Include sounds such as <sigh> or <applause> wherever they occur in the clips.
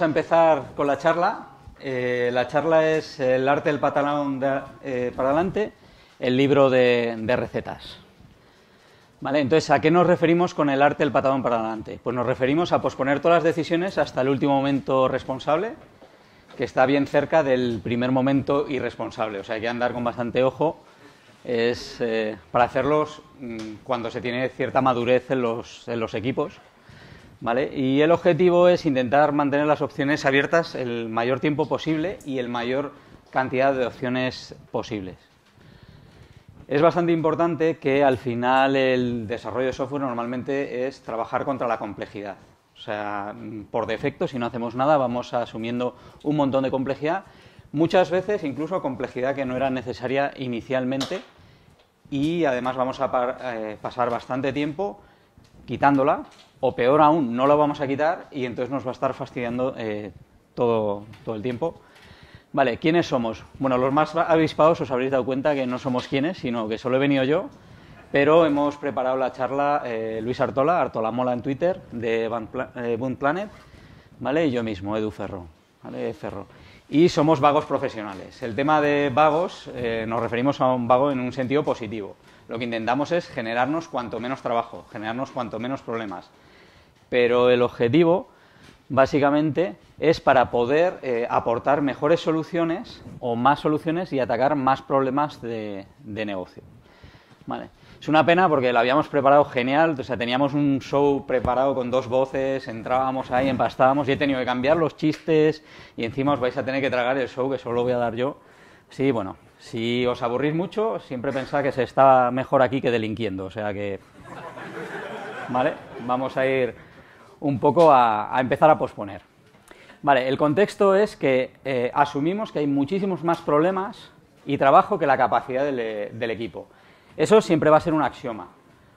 Vamos a empezar con la charla. Eh, la charla es El arte del patalón eh, para adelante, el libro de, recetas. Vale, entonces, ¿a qué nos referimos con el arte del patalón para adelante? Pues nos referimos a posponer todas las decisiones hasta el último momento responsable, que está bien cerca del primer momento irresponsable. O sea, hay que andar con bastante ojo es, eh, para hacerlos mm, cuando se tiene cierta madurez en los equipos y el objetivo es intentar mantener las opciones abiertas el mayor tiempo posible y el mayor cantidad de opciones posibles. Es bastante importante que al final el desarrollo de software normalmente es trabajar contra la complejidad. O sea, por defecto, si no hacemos nada, vamos asumiendo un montón de complejidad, muchas veces incluso complejidad que no era necesaria inicialmente y además vamos a eh, pasar bastante tiempo quitándola o peor aún, no lo vamos a quitar y entonces nos va a estar fastidiando eh, todo, el tiempo. Vale, ¿quiénes somos? Bueno, los más avispados os habréis dado cuenta que no somos quienes sino que solo he venido yo, pero hemos preparado la charla eh, Luis Artola, Artola Mola en Twitter, de eh, Bund Planet, ¿vale? Y yo mismo, Edu Ferro, ¿vale? Y somos vagos profesionales. El tema de vagos, nos referimos a un vago en un sentido positivo. Lo que intentamos es generarnos cuanto menos trabajo, generarnos cuanto menos problemas pero el objetivo básicamente es para poder eh, aportar mejores soluciones o más soluciones y atacar más problemas de, negocio. Vale. Es una pena porque lo habíamos preparado genial, o sea, teníamos un show preparado con dos voces, entrábamos ahí, empastábamos y he tenido que cambiar los chistes y encima os vais a tener que tragar el show que solo voy a dar yo. Sí, bueno, si os aburrís mucho, siempre pensad que se está mejor aquí que delinquiendo, o sea que... Vale, vamos a ir un poco a, empezar a posponer. Vale, el contexto es que eh, asumimos que hay muchísimos más problemas y trabajo que la capacidad del, equipo. Eso siempre va a ser un axioma,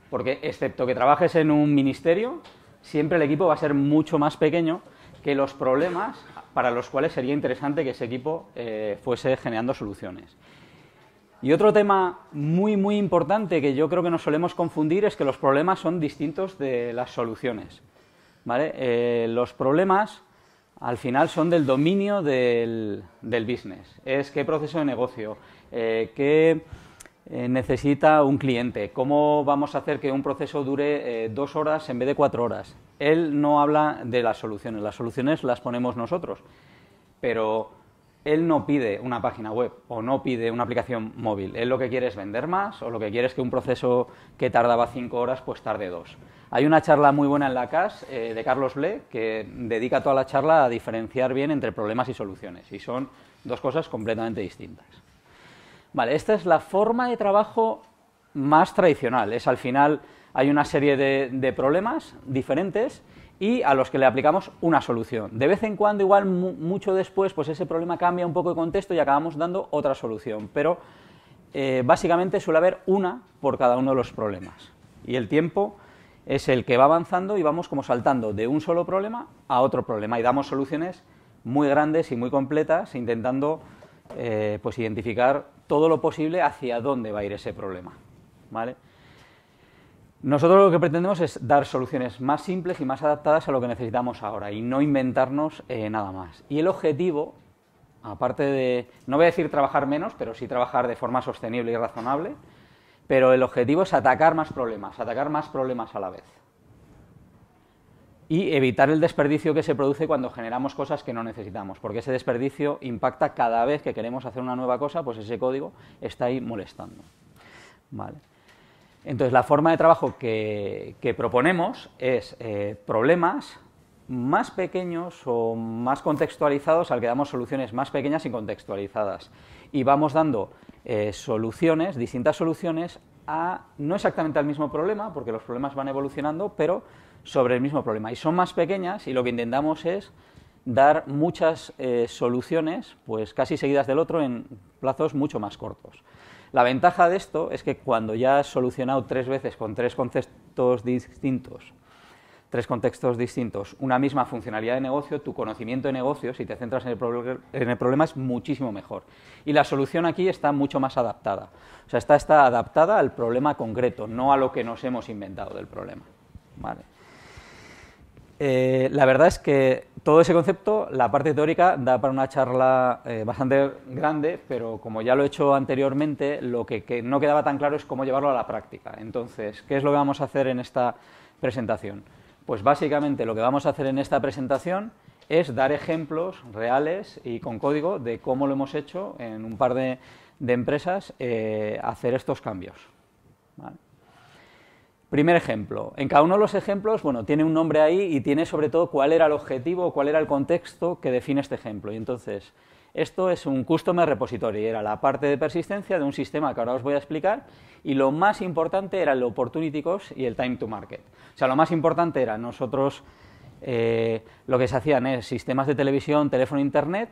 porque excepto que trabajes en un ministerio, siempre el equipo va a ser mucho más pequeño que los problemas para los cuales sería interesante que ese equipo eh, fuese generando soluciones. Y otro tema muy, muy importante que yo creo que nos solemos confundir es que los problemas son distintos de las soluciones. Eh, los problemas al final son del dominio del, business. Es qué proceso de negocio, eh, qué eh, necesita un cliente, cómo vamos a hacer que un proceso dure dos horas en vez de cuatro horas. Él no habla de las soluciones, las soluciones las ponemos nosotros, pero él no pide una página web o no pide una aplicación móvil. Él lo que quiere es vender más o lo que quiere es que un proceso que tardaba cinco horas pues tarde dos. Hay una charla muy buena en la CAS eh, de Carlos Ble que dedica toda la charla a diferenciar bien entre problemas y soluciones, y son dos cosas completamente distintas. Vale, esta es la forma de trabajo más tradicional, es al final hay una serie de, problemas diferentes y a los que le aplicamos una solución. De vez en cuando, igual mucho después, pues ese problema cambia un poco de contexto y acabamos dando otra solución, pero eh, básicamente suele haber una por cada uno de los problemas. Y el tiempo es el que va avanzando y vamos como saltando de un solo problema a otro problema y damos soluciones muy grandes y muy completas intentando eh, pues identificar todo lo posible hacia dónde va a ir ese problema. ¿vale? Nosotros lo que pretendemos es dar soluciones más simples y más adaptadas a lo que necesitamos ahora y no inventarnos eh, nada más. Y el objetivo, aparte de, no voy a decir trabajar menos, pero sí trabajar de forma sostenible y razonable, pero el objetivo es atacar más problemas, atacar más problemas a la vez. Y evitar el desperdicio que se produce cuando generamos cosas que no necesitamos, porque ese desperdicio impacta cada vez que queremos hacer una nueva cosa, pues ese código está ahí molestando. Vale. Entonces, la forma de trabajo que, proponemos es eh, problemas más pequeños o más contextualizados al que damos soluciones más pequeñas y contextualizadas y vamos dando eh, soluciones, distintas soluciones a no exactamente al mismo problema, porque los problemas van evolucionando, pero sobre el mismo problema. Y son más pequeñas y lo que intentamos es dar muchas eh, soluciones, pues casi seguidas del otro, en plazos mucho más cortos. La ventaja de esto es que cuando ya has solucionado tres veces con tres conceptos distintos tres contextos distintos, una misma funcionalidad de negocio, tu conocimiento de negocio, si te centras en el, problema, es muchísimo mejor. Y la solución aquí está mucho más adaptada. O sea, está, está adaptada al problema concreto, no a lo que nos hemos inventado del problema. Eh, la verdad es que todo ese concepto, la parte teórica, da para una charla eh, bastante grande, pero como ya lo he hecho anteriormente, lo que no quedaba tan claro es cómo llevarlo a la práctica. Entonces, ¿qué es lo que vamos a hacer en esta presentación? Pues básicamente lo que vamos a hacer en esta presentación es dar ejemplos reales y con código de cómo lo hemos hecho en un par de, empresas eh, hacer estos cambios. Primer ejemplo. En cada uno de los ejemplos, bueno, tiene un nombre ahí y tiene sobre todo cuál era el objetivo, cuál era el contexto que define este ejemplo. Y entonces, esto es un Customer Repository, era la parte de persistencia de un sistema que ahora os voy a explicar y lo más importante era el Opportunity Cost y el Time to Market. O sea, lo más importante era nosotros eh, lo que se hacían es sistemas de televisión, teléfono, internet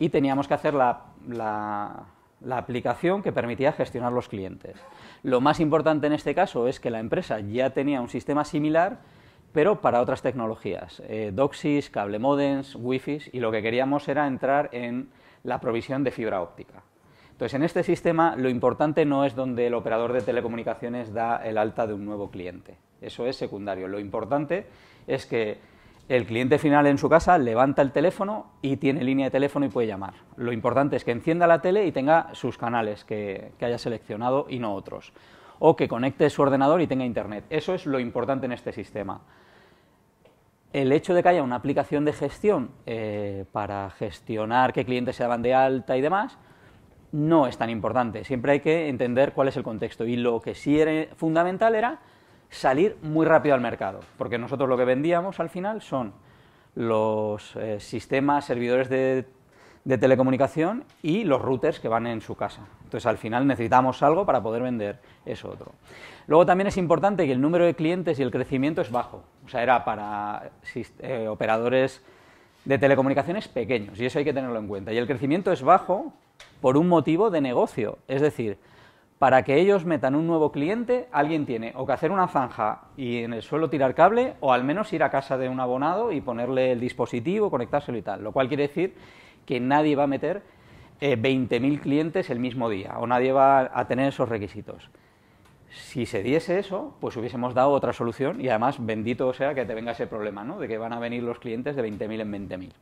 y teníamos que hacer la aplicación que permitía gestionar los clientes. Lo más importante en este caso es que la empresa ya tenía un sistema similar pero para otras tecnologías, eh, doxis, cable modems, wifi, y lo que queríamos era entrar en la provisión de fibra óptica. Entonces, en este sistema lo importante no es donde el operador de telecomunicaciones da el alta de un nuevo cliente, eso es secundario, lo importante es que el cliente final en su casa levanta el teléfono y tiene línea de teléfono y puede llamar. Lo importante es que encienda la tele y tenga sus canales que haya seleccionado y no otros. O que conecte su ordenador y tenga internet. Eso es lo importante en este sistema el hecho de que haya una aplicación de gestión eh, para gestionar qué clientes se daban de alta y demás, no es tan importante. Siempre hay que entender cuál es el contexto. Y lo que sí era fundamental era salir muy rápido al mercado, porque nosotros lo que vendíamos al final son los eh, sistemas, servidores de de telecomunicación y los routers que van en su casa. Entonces al final necesitamos algo para poder vender eso otro. Luego también es importante que el número de clientes y el crecimiento es bajo. O sea, era para eh, operadores de telecomunicaciones pequeños y eso hay que tenerlo en cuenta. Y el crecimiento es bajo por un motivo de negocio. Es decir, para que ellos metan un nuevo cliente, alguien tiene o que hacer una zanja y en el suelo tirar cable o al menos ir a casa de un abonado y ponerle el dispositivo, conectárselo y tal. Lo cual quiere decir que nadie va a meter 20.000 eh, clientes el mismo día o nadie va a tener esos requisitos. Si se diese eso, pues hubiésemos dado otra solución y además bendito sea que te venga ese problema, ¿no? De que van a venir los clientes de 20.000 en 20.000.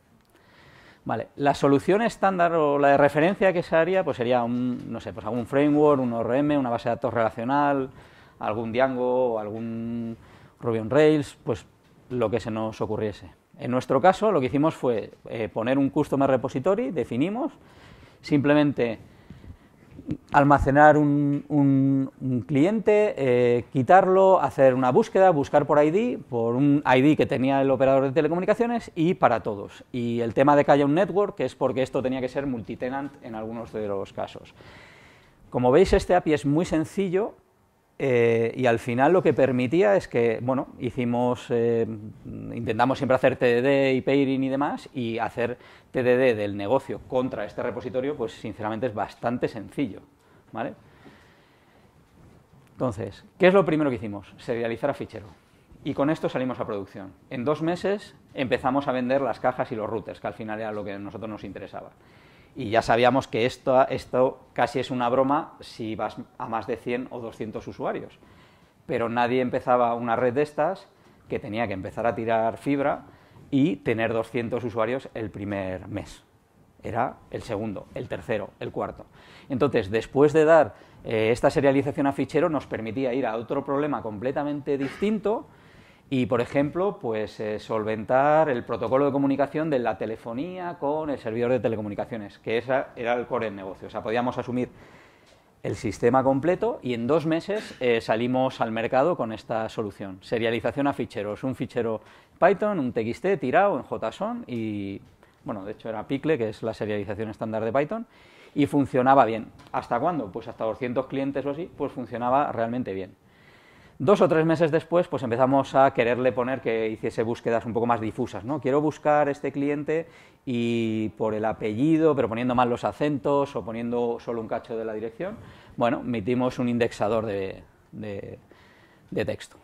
Vale, la solución estándar o la de referencia que se haría, pues sería un, no sé, pues algún framework, un ORM, una base de datos relacional, algún Django, algún Ruby on Rails, pues lo que se nos ocurriese. En nuestro caso, lo que hicimos fue eh, poner un customer repository, definimos, simplemente almacenar un, cliente, eh, quitarlo, hacer una búsqueda, buscar por ID, por un ID que tenía el operador de telecomunicaciones y para todos. Y el tema de que haya un network es porque esto tenía que ser multitenant en algunos de los casos. Como veis, este API es muy sencillo eh, y al final lo que permitía es que, bueno, hicimos, eh, intentamos siempre hacer TDD y pairing y demás, y hacer TDD del negocio contra este repositorio, pues sinceramente es bastante sencillo, ¿vale? Entonces, ¿qué es lo primero que hicimos? Serializar a fichero. Y con esto salimos a producción. En dos meses empezamos a vender las cajas y los routers, que al final era lo que a nosotros nos interesaba y ya sabíamos que esto, casi es una broma si vas a más de 100 o 200 usuarios. Pero nadie empezaba una red de estas que tenía que empezar a tirar fibra y tener 200 usuarios el primer mes. Era el segundo, el tercero, el cuarto. Entonces, después de dar eh, esta serialización a fichero, nos permitía ir a otro problema completamente distinto, y, por ejemplo, pues eh, solventar el protocolo de comunicación de la telefonía con el servidor de telecomunicaciones, que esa era el core del negocio. O sea, podíamos asumir el sistema completo y en dos meses eh, salimos al mercado con esta solución. Serialización a ficheros, un fichero Python, un TXT tirado en JSON y, bueno, de hecho era Picle, que es la serialización estándar de Python, y funcionaba bien. ¿Hasta cuándo? Pues hasta 200 clientes o así, pues funcionaba realmente bien. Dos o tres meses después, pues empezamos a quererle poner que hiciese búsquedas un poco más difusas, ¿no? Quiero buscar este cliente y por el apellido, pero poniendo mal los acentos o poniendo solo un cacho de la dirección, bueno, metimos un indexador de, texto.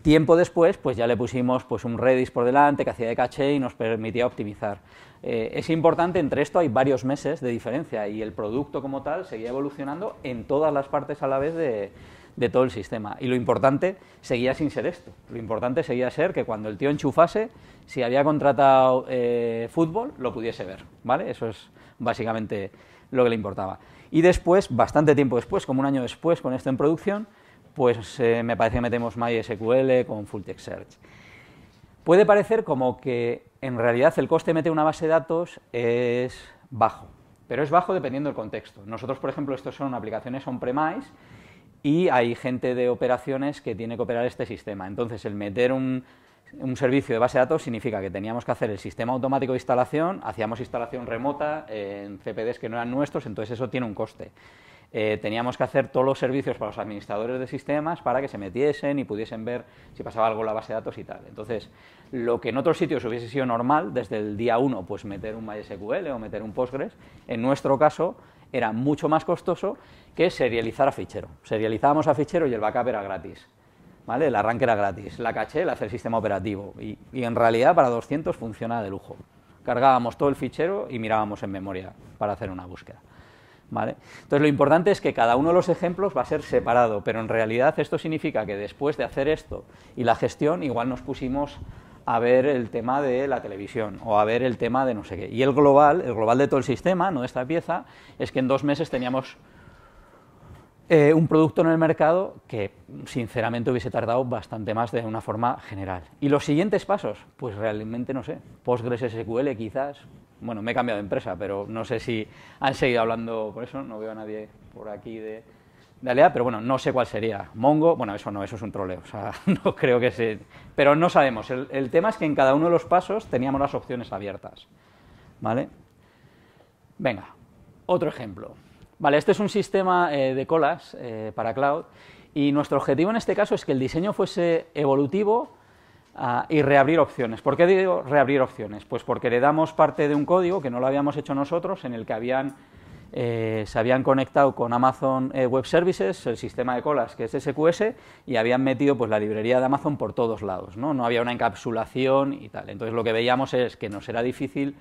Tiempo después, pues ya le pusimos pues, un Redis por delante que hacía de caché y nos permitía optimizar. Eh, es importante, entre esto hay varios meses de diferencia y el producto como tal seguía evolucionando en todas las partes a la vez de, de todo el sistema. Y lo importante seguía sin ser esto. Lo importante seguía ser que cuando el tío enchufase, si había contratado eh, fútbol, lo pudiese ver. ¿vale? Eso es básicamente lo que le importaba. Y después, bastante tiempo después, como un año después, con esto en producción, pues eh, me parece que metemos MySQL con Full Text Search. Puede parecer como que en realidad el coste de meter una base de datos es bajo, pero es bajo dependiendo del contexto. Nosotros, por ejemplo, estos son aplicaciones on-premise y hay gente de operaciones que tiene que operar este sistema. Entonces, el meter un, servicio de base de datos significa que teníamos que hacer el sistema automático de instalación, hacíamos instalación remota en CPDs que no eran nuestros, entonces eso tiene un coste. Eh, teníamos que hacer todos los servicios para los administradores de sistemas para que se metiesen y pudiesen ver si pasaba algo en la base de datos y tal. Entonces, lo que en otros sitios hubiese sido normal, desde el día 1, pues meter un MySQL o meter un Postgres, en nuestro caso era mucho más costoso que serializar a fichero. Serializábamos a fichero y el backup era gratis. ¿Vale? El arranque era gratis, la caché la hace el sistema operativo y, en realidad para 200 funciona de lujo. Cargábamos todo el fichero y mirábamos en memoria para hacer una búsqueda. ¿Vale? Entonces lo importante es que cada uno de los ejemplos va a ser separado, pero en realidad esto significa que después de hacer esto y la gestión igual nos pusimos a ver el tema de la televisión o a ver el tema de no sé qué. Y el global, el global de todo el sistema, no de esta pieza, es que en dos meses teníamos eh, un producto en el mercado que sinceramente hubiese tardado bastante más de una forma general. ¿Y los siguientes pasos? Pues realmente no sé. Postgres SQL quizás. Bueno, me he cambiado de empresa, pero no sé si han seguido hablando por eso. No veo a nadie por aquí de, de Alea, pero bueno, no sé cuál sería. Mongo, bueno, eso no, eso es un troleo. O sea, <laughs> no creo que sea. Pero no sabemos. el tema es que en cada uno de los pasos teníamos las opciones abiertas. ¿Vale? Venga, otro ejemplo. Vale, este es un sistema eh, de colas eh, para cloud y nuestro objetivo en este caso es que el diseño fuese evolutivo ah, y reabrir opciones. ¿Por qué digo reabrir opciones? Pues porque le damos parte de un código que no lo habíamos hecho nosotros, en el que habían, eh, se habían conectado con Amazon Web Services, el sistema de colas que es SQS, y habían metido pues, la librería de Amazon por todos lados. ¿no? no había una encapsulación y tal. Entonces lo que veíamos es que nos era difícil,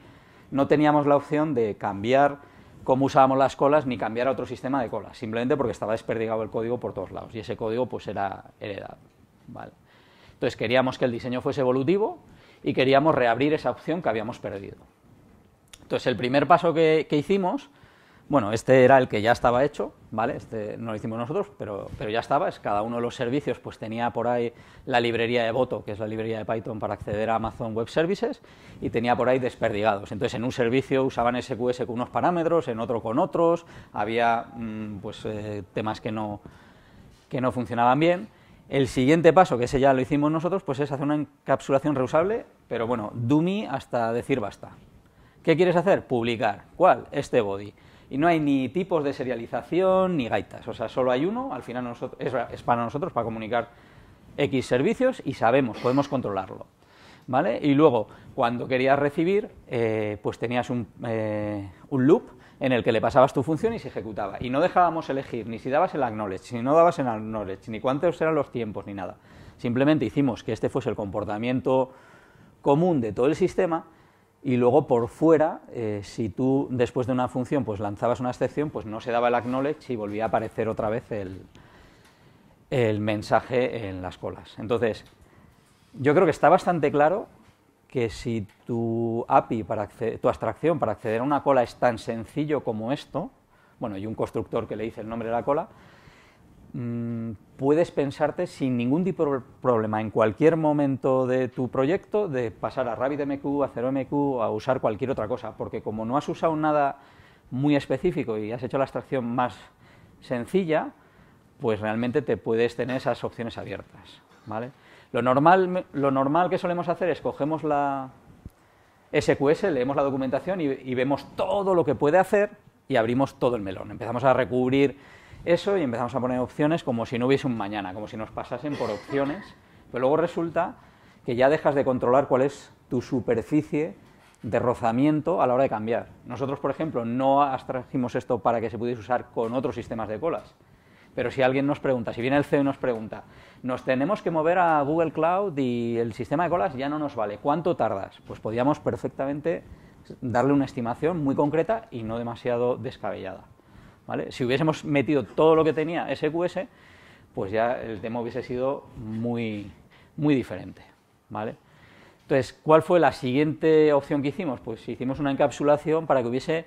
no teníamos la opción de cambiar cómo usábamos las colas ni cambiar a otro sistema de colas, simplemente porque estaba desperdigado el código por todos lados y ese código pues era heredado. Entonces queríamos que el diseño fuese evolutivo y queríamos reabrir esa opción que habíamos perdido. Entonces el primer paso que hicimos bueno, este era el que ya estaba hecho, ¿vale? Este no lo hicimos nosotros, pero, pero ya estaba. Es cada uno de los servicios, pues tenía por ahí la librería de Voto, que es la librería de Python para acceder a Amazon Web Services, y tenía por ahí desperdigados. Entonces, en un servicio usaban SQS con unos parámetros, en otro con otros, había mm, pues, eh, temas que no, que no funcionaban bien. El siguiente paso, que ese ya lo hicimos nosotros, pues es hacer una encapsulación reusable, pero bueno, dummy hasta decir basta. ¿Qué quieres hacer? Publicar. ¿Cuál? Este body y no hay ni tipos de serialización ni gaitas, o sea, solo hay uno, al final es, para nosotros, para comunicar X servicios y sabemos, podemos controlarlo. ¿Vale? Y luego, cuando querías recibir, eh, pues tenías un, eh, un, loop en el que le pasabas tu función y se ejecutaba. Y no dejábamos elegir ni si dabas el acknowledge, si no dabas el acknowledge, ni cuántos eran los tiempos, ni nada. Simplemente hicimos que este fuese el comportamiento común de todo el sistema y luego por fuera, eh, si tú después de una función pues lanzabas una excepción, pues no se daba el acknowledge y volvía a aparecer otra vez el, el mensaje en las colas. Entonces, yo creo que está bastante claro que si tu API, para tu abstracción para acceder a una cola es tan sencillo como esto, bueno, y un constructor que le dice el nombre de la cola, Mm, puedes pensarte sin ningún tipo de problema en cualquier momento de tu proyecto de pasar a RabbitMQ, a 0MQ, a usar cualquier otra cosa, porque como no has usado nada muy específico y has hecho la extracción más sencilla, pues realmente te puedes tener esas opciones abiertas. ¿vale? Lo, normal, lo normal que solemos hacer es cogemos la SQS, leemos la documentación y, y vemos todo lo que puede hacer y abrimos todo el melón. Empezamos a recubrir eso y empezamos a poner opciones como si no hubiese un mañana, como si nos pasasen por opciones, pero luego resulta que ya dejas de controlar cuál es tu superficie de rozamiento a la hora de cambiar. Nosotros, por ejemplo, no abstrajimos esto para que se pudiese usar con otros sistemas de colas. Pero si alguien nos pregunta, si viene el CEO y nos pregunta, nos tenemos que mover a Google Cloud y el sistema de colas ya no nos vale, ¿cuánto tardas? Pues podíamos perfectamente darle una estimación muy concreta y no demasiado descabellada. Si hubiésemos metido todo lo que tenía SQS, pues ya el tema hubiese sido muy, muy diferente, ¿vale? Entonces, ¿cuál fue la siguiente opción que hicimos? Pues hicimos una encapsulación para que hubiese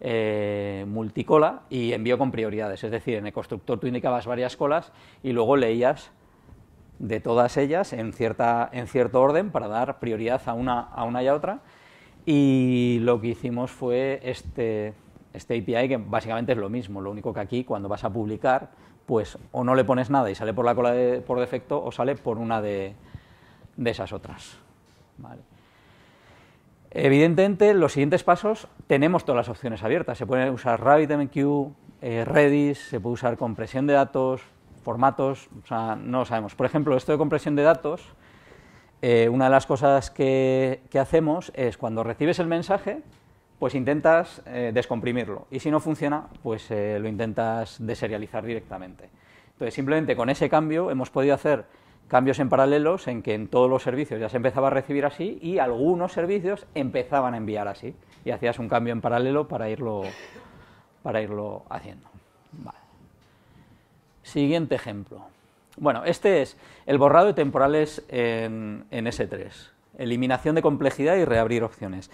eh, multicola y envío con prioridades. Es decir, en el constructor tú indicabas varias colas y luego leías de todas ellas en, cierta, en cierto orden para dar prioridad a una, a una y a otra. Y lo que hicimos fue este, este API que básicamente es lo mismo, lo único que aquí cuando vas a publicar, pues o no le pones nada y sale por la cola de, por defecto o sale por una de, esas otras. Evidentemente, los siguientes pasos tenemos todas las opciones abiertas. Se puede usar RabbitMQ, eh, Redis, se puede usar compresión de datos, formatos, o sea, no lo sabemos. Por ejemplo, esto de compresión de datos, eh, una de las cosas que, que hacemos es cuando recibes el mensaje, pues intentas eh, descomprimirlo. Y si no funciona, pues eh, lo intentas deserializar directamente. Entonces, simplemente con ese cambio hemos podido hacer cambios en paralelos en que en todos los servicios ya se empezaba a recibir así y algunos servicios empezaban a enviar así. Y hacías un cambio en paralelo para irlo, para irlo haciendo. Siguiente ejemplo. Bueno, este es el borrado de temporales en S3. Eliminación de complejidad y reabrir opciones.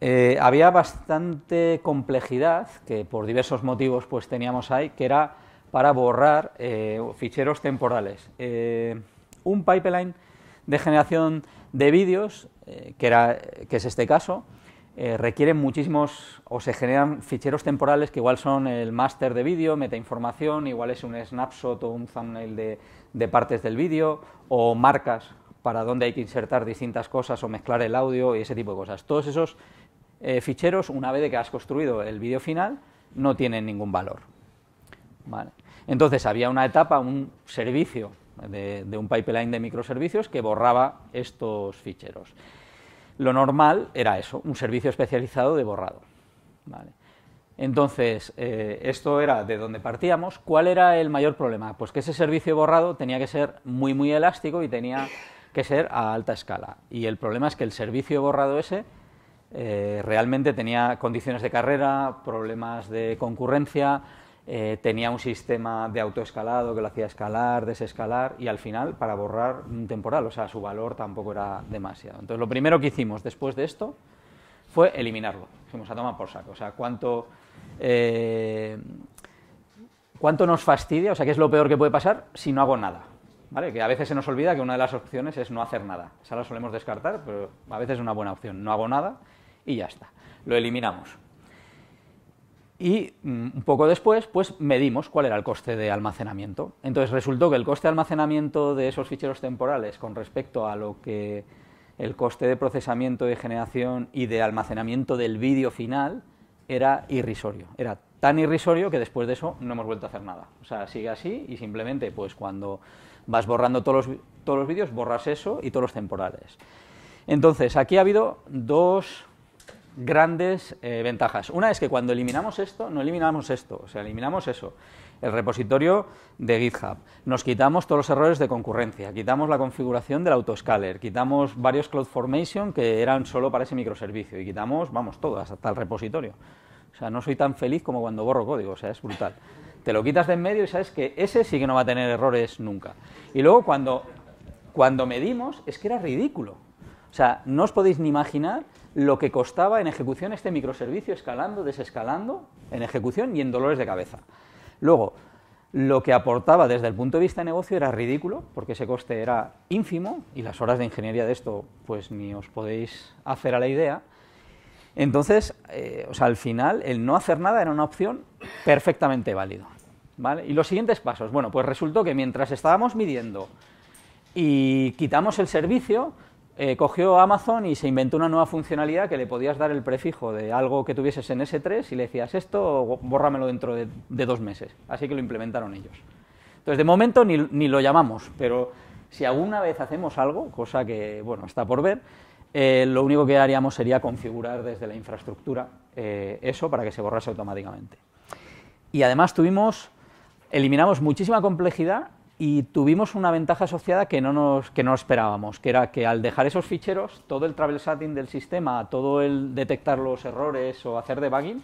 Eh, había bastante complejidad que por diversos motivos pues teníamos ahí, que era para borrar eh, ficheros temporales. Eh, un pipeline de generación de vídeos, que, que es este caso, requiere muchísimos o se generan ficheros temporales que igual son el máster de vídeo, metainformación, igual es un snapshot o un thumbnail de, partes del vídeo o marcas para donde hay que insertar distintas cosas o mezclar el audio y ese tipo de cosas. Todos esos eh, ficheros, una vez que has construido el vídeo final, no tienen ningún valor. Entonces había una etapa, un servicio de, un pipeline de microservicios que borraba estos ficheros. Lo normal era eso, un servicio especializado de borrado. Entonces, eh, esto era de donde partíamos. ¿Cuál era el mayor problema? Pues que ese servicio borrado tenía que ser muy, muy elástico y tenía que ser a alta escala. Y el problema es que el servicio borrado ese eh, realmente tenía condiciones de carrera, problemas de concurrencia, eh, tenía un sistema de autoescalado que lo hacía escalar, desescalar y al final para borrar un temporal, o sea, su valor tampoco era demasiado. Entonces, lo primero que hicimos después de esto fue eliminarlo. fuimos a tomar por saco, o sea, cuánto. Eh, ¿Cuánto nos fastidia? O sea, ¿qué es lo peor que puede pasar si no hago nada? ¿Vale? Que a veces se nos olvida que una de las opciones es no hacer nada. Esa la solemos descartar, pero a veces es una buena opción. No hago nada y ya está, lo eliminamos. Y mm, un poco después, pues medimos cuál era el coste de almacenamiento. Entonces resultó que el coste de almacenamiento de esos ficheros temporales con respecto a lo que el coste de procesamiento, de generación y de almacenamiento del vídeo final era irrisorio. Era tan irrisorio que después de eso no hemos vuelto a hacer nada. O sea, sigue así y simplemente, pues cuando vas borrando todos los, todos los vídeos, borras eso y todos los temporales. Entonces, aquí ha habido dos grandes eh, ventajas. Una es que cuando eliminamos esto, no eliminamos esto, o sea, eliminamos eso, el repositorio de GitHub. Nos quitamos todos los errores de concurrencia, quitamos la configuración del autoscaler, quitamos varios CloudFormation que eran solo para ese microservicio y quitamos, vamos, todo, hasta el repositorio. O sea, no soy tan feliz como cuando borro código, o sea, es brutal. Te lo quitas de en medio y sabes que ese sí que no va a tener errores nunca. Y luego cuando, cuando medimos, es que era ridículo. O sea, no os podéis ni imaginar lo que costaba en ejecución este microservicio, escalando, desescalando, en ejecución y en dolores de cabeza. Luego, lo que aportaba desde el punto de vista de negocio era ridículo, porque ese coste era ínfimo y las horas de ingeniería de esto, pues ni os podéis hacer a la idea. Entonces, eh, al final, el no hacer nada era una opción perfectamente válida. Y los siguientes pasos. Bueno, pues resultó que mientras estábamos midiendo y quitamos el servicio, eh, cogió Amazon y se inventó una nueva funcionalidad que le podías dar el prefijo de algo que tuvieses en S3 y le decías esto, bórramelo dentro de, dos meses. Así que lo implementaron ellos. Entonces, de momento ni, lo llamamos, pero si alguna vez hacemos algo, cosa que, bueno, está por ver, eh, lo único que haríamos sería configurar desde la infraestructura eh, eso para que se borrase automáticamente. Y además tuvimos, eliminamos muchísima complejidad y tuvimos una ventaja asociada que no, nos, que no esperábamos, que era que al dejar esos ficheros, todo el travel setting del sistema, todo el detectar los errores o hacer debugging,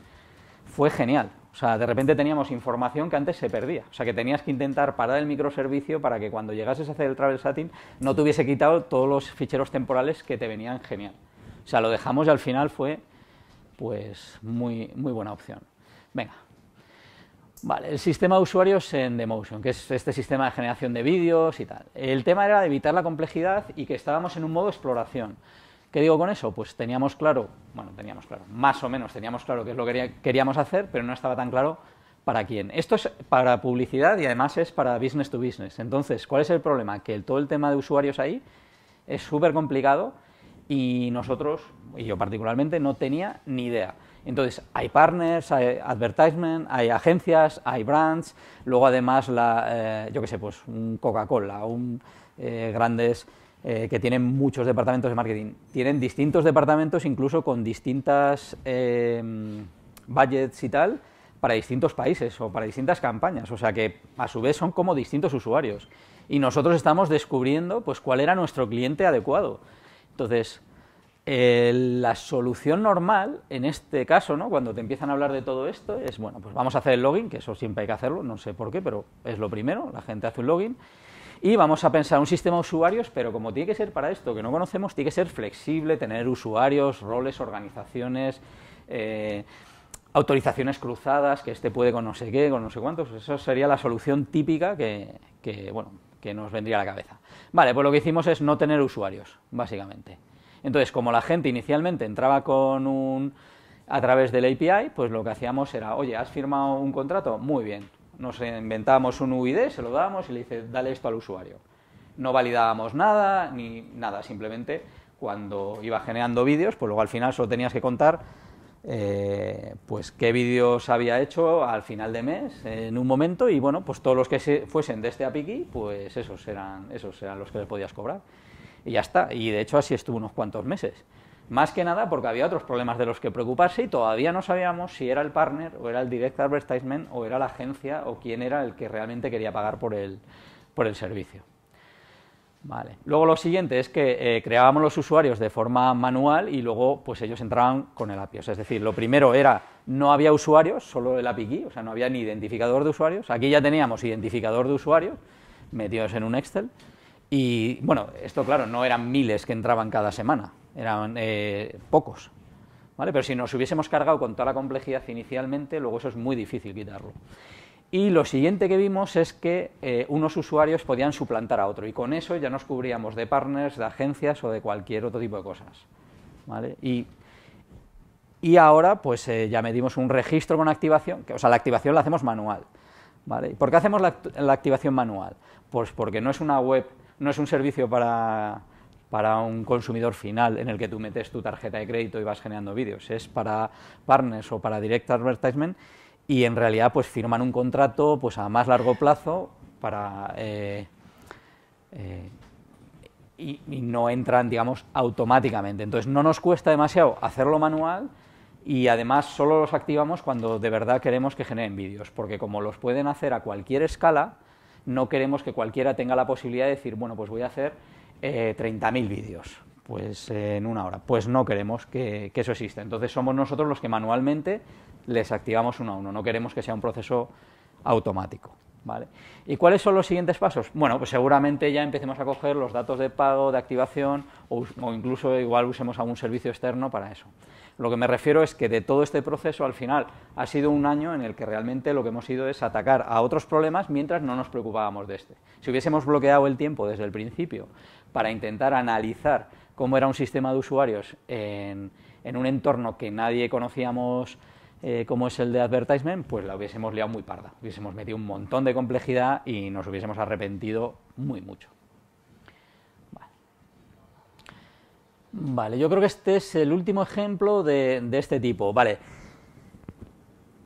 fue genial. O sea, de repente teníamos información que antes se perdía. O sea, que tenías que intentar parar el microservicio para que cuando llegases a hacer el travel setting no te hubiese quitado todos los ficheros temporales que te venían genial. O sea, lo dejamos y al final fue, pues, muy, muy buena opción. Venga, Vale, el sistema de usuarios en Demotion, que es este sistema de generación de vídeos y tal. El tema era evitar la complejidad y que estábamos en un modo exploración. ¿Qué digo con eso? Pues teníamos claro, bueno, teníamos claro, más o menos teníamos claro qué es lo que queríamos hacer, pero no estaba tan claro para quién. Esto es para publicidad y además es para business to business. Entonces, ¿cuál es el problema? Que todo el tema de usuarios ahí es súper complicado y nosotros, y yo particularmente, no tenía ni idea. Entonces, hay partners, hay advertisement, hay agencias, hay brands, luego además, la, eh, yo qué sé, pues un Coca-Cola, un eh, grandes eh, que tienen muchos departamentos de marketing. Tienen distintos departamentos, incluso con distintas em, budgets y tal, para distintos países o para distintas campañas. O sea que, a su vez, son como distintos usuarios. Y nosotros estamos descubriendo pues, cuál era nuestro cliente adecuado. Entonces, la solución normal en este caso, ¿no? cuando te empiezan a hablar de todo esto, es, bueno, pues vamos a hacer el login, que eso siempre hay que hacerlo, no sé por qué, pero es lo primero, la gente hace un login, y vamos a pensar un sistema de usuarios, pero como tiene que ser para esto que no conocemos, tiene que ser flexible, tener usuarios, roles, organizaciones, eh, autorizaciones cruzadas, que este puede con no sé qué, con no sé cuántos, eso sería la solución típica que, que, bueno, que nos vendría a la cabeza. Vale, pues lo que hicimos es no tener usuarios, básicamente. Entonces, como la gente inicialmente entraba con un a través del API, pues lo que hacíamos era, oye, ¿has firmado un contrato? Muy bien. Nos inventábamos un UID, se lo dábamos y le dice, dale esto al usuario. No validábamos nada, ni nada, simplemente cuando iba generando vídeos, pues luego al final solo tenías que contar eh, pues qué vídeos había hecho al final de mes en un momento y bueno, pues todos los que fuesen de este API pues esos eran, esos eran los que le podías cobrar y ya está. Y de hecho así estuvo unos cuantos meses. Más que nada porque había otros problemas de los que preocuparse y todavía no sabíamos si era el partner o era el direct advertisement o era la agencia o quién era el que realmente quería pagar por el, servicio. Vale. Luego lo siguiente es que eh, creábamos los usuarios de forma manual y luego pues ellos entraban con el API. es decir, lo primero era no había usuarios, solo el API o sea, no había ni identificador de usuarios. Aquí ya teníamos identificador de usuarios metidos en un Excel. Y bueno, esto claro, no eran miles que entraban cada semana, eran eh, pocos. ¿vale? Pero si nos hubiésemos cargado con toda la complejidad inicialmente, luego eso es muy difícil quitarlo. Y lo siguiente que vimos es que eh, unos usuarios podían suplantar a otro y con eso ya nos cubríamos de partners, de agencias o de cualquier otro tipo de cosas. ¿vale? Y, ahora pues eh, ya medimos un registro con activación, que, o sea, la activación la hacemos manual. ¿vale? ¿Por qué hacemos la, la activación manual? Pues porque no es una web no es un servicio para, un consumidor final en el que tú metes tu tarjeta de crédito y vas generando vídeos, es para partners o para direct advertisement y en realidad pues firman un contrato pues a más largo plazo para eh, eh, y, y, no entran digamos automáticamente entonces no nos cuesta demasiado hacerlo manual y además solo los activamos cuando de verdad queremos que generen vídeos porque como los pueden hacer a cualquier escala no queremos que cualquiera tenga la posibilidad de decir, bueno, pues voy a hacer 30.000 eh, vídeos pues en una hora. Pues no queremos que, eso exista. Entonces somos nosotros los que manualmente les activamos uno a uno. No queremos que sea un proceso automático. ¿Y cuáles son los siguientes pasos? Bueno, pues seguramente ya empecemos a coger los datos de pago, de activación o, o incluso igual usemos algún servicio externo para eso. Lo que me refiero es que de todo este proceso al final ha sido un año en el que realmente lo que hemos ido es atacar a otros problemas mientras no nos preocupábamos de este. Si hubiésemos bloqueado el tiempo desde el principio para intentar analizar cómo era un sistema de usuarios en, un entorno que nadie conocíamos eh, como es el de advertisement, pues la hubiésemos liado muy parda. Hubiésemos metido un montón de complejidad y nos hubiésemos arrepentido muy mucho. Vale, yo creo que este es el último ejemplo de, este tipo. Vale.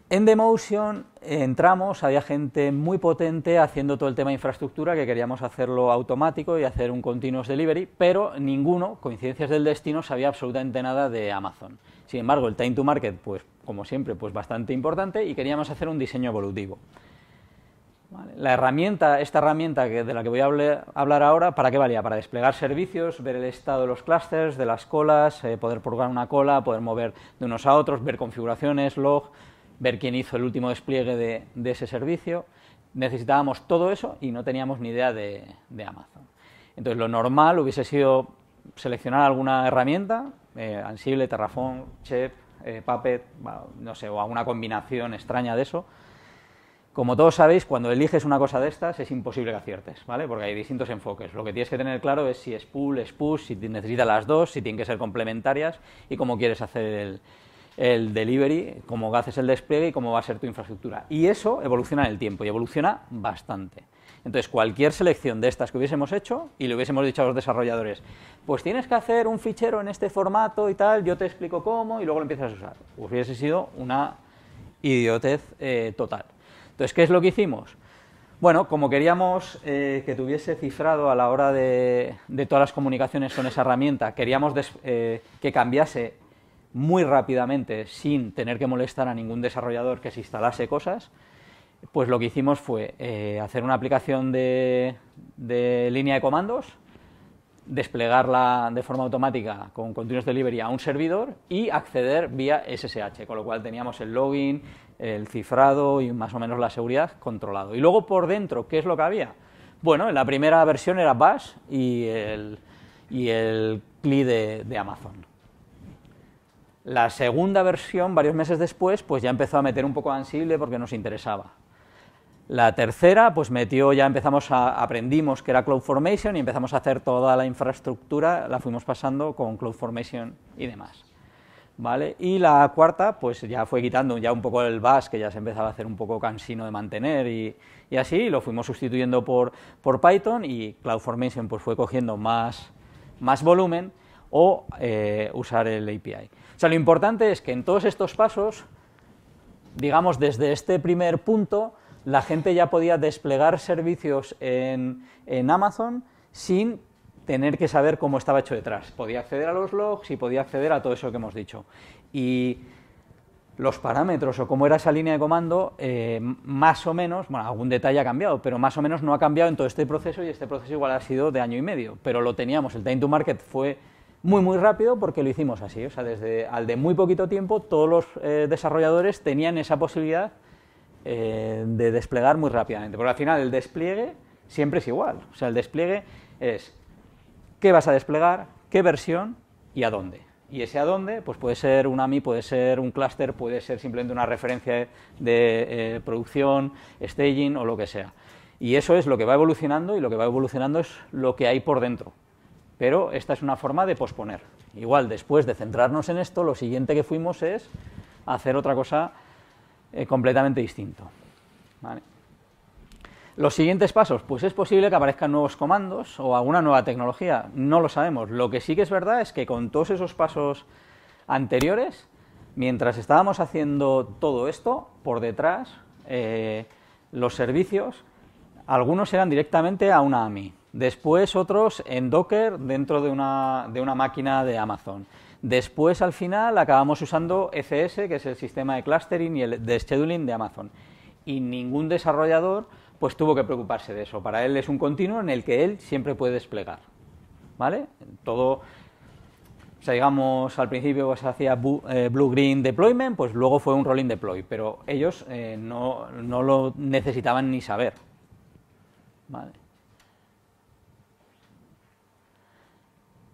En Demotion entramos, había gente muy potente haciendo todo el tema de infraestructura que queríamos hacerlo automático y hacer un continuous delivery, pero ninguno, coincidencias del destino, sabía absolutamente nada de Amazon. Sin embargo, el time to market, pues como siempre, pues bastante importante y queríamos hacer un diseño evolutivo. La herramienta, esta herramienta que, de la que voy a hablar ahora, ¿para qué valía? Para desplegar servicios, ver el estado de los clusters, de las colas, eh, poder purgar una cola, poder mover de unos a otros, ver configuraciones, log, ver quién hizo el último despliegue de, ese servicio. Necesitábamos todo eso y no teníamos ni idea de, Amazon. Entonces lo normal hubiese sido seleccionar alguna herramienta, eh, Ansible, Terraform, Chef, eh, Puppet, no sé, o alguna combinación extraña de eso, como todos sabéis, cuando eliges una cosa de estas es imposible que aciertes, ¿vale? Porque hay distintos enfoques. Lo que tienes que tener claro es si es pull, es push, si necesitas las dos, si tienen que ser complementarias y cómo quieres hacer el, delivery, cómo haces el despliegue y cómo va a ser tu infraestructura. Y eso evoluciona en el tiempo y evoluciona bastante. Entonces, cualquier selección de estas que hubiésemos hecho y le hubiésemos dicho a los desarrolladores, pues tienes que hacer un fichero en este formato y tal, yo te explico cómo y luego lo empiezas a usar. Hubiese sido una idiotez eh, total. Entonces, ¿qué es lo que hicimos? Bueno, como queríamos eh, que tuviese cifrado a la hora de, todas las comunicaciones con esa herramienta, queríamos eh, que cambiase muy rápidamente sin tener que molestar a ningún desarrollador que se instalase cosas, pues lo que hicimos fue eh, hacer una aplicación de, de, línea de comandos, desplegarla de forma automática con Continuous Delivery a un servidor y acceder vía SSH, con lo cual teníamos el login, el cifrado y más o menos la seguridad controlado. Y luego por dentro, ¿qué es lo que había? Bueno, la primera versión era Bash y el, y el CLI de, Amazon. La segunda versión, varios meses después, pues ya empezó a meter un poco Ansible porque nos interesaba. La tercera, pues metió, ya empezamos a, aprendimos que era CloudFormation y empezamos a hacer toda la infraestructura, la fuimos pasando con CloudFormation y demás. Y la cuarta, pues ya fue quitando ya un poco el bus que ya se empezaba a hacer un poco cansino de mantener y, así, lo fuimos sustituyendo por, Python y CloudFormation pues fue cogiendo más, volumen o eh, usar el API. O sea, lo importante es que en todos estos pasos, digamos desde este primer punto, la gente ya podía desplegar servicios en, en Amazon sin tener que saber cómo estaba hecho detrás. Podía acceder a los logs y podía acceder a todo eso que hemos dicho. Y los parámetros o cómo era esa línea de comando, eh, más o menos, bueno, algún detalle ha cambiado, pero más o menos no ha cambiado en todo este proceso y este proceso igual ha sido de año y medio, pero lo teníamos, el time to market fue muy muy rápido porque lo hicimos así, o sea, desde al de muy poquito tiempo todos los eh, desarrolladores tenían esa posibilidad eh, de desplegar muy rápidamente, porque al final el despliegue siempre es igual, o sea, el despliegue es qué vas a desplegar, qué versión y a dónde. Y ese a dónde pues puede ser un AMI, puede ser un clúster, puede ser simplemente una referencia de eh, producción, staging o lo que sea. Y eso es lo que va evolucionando y lo que va evolucionando es lo que hay por dentro. Pero esta es una forma de posponer. Igual, después de centrarnos en esto, lo siguiente que fuimos es hacer otra cosa eh, completamente distinto. ¿Vale? Los siguientes pasos, pues es posible que aparezcan nuevos comandos o alguna nueva tecnología, no lo sabemos. Lo que sí que es verdad es que con todos esos pasos anteriores, mientras estábamos haciendo todo esto, por detrás, eh, los servicios, algunos eran directamente a una AMI, después otros en Docker dentro de una, de una máquina de Amazon. Después, al final, acabamos usando ECS, que es el sistema de clustering y el de scheduling de Amazon. Y ningún desarrollador pues tuvo que preocuparse de eso. Para él es un continuo en el que él siempre puede desplegar. ¿Vale? Todo, o sea, digamos, al principio se pues, hacía eh, blue-green deployment, pues luego fue un rolling deploy, pero ellos eh, no, lo necesitaban ni saber. ¿Vale?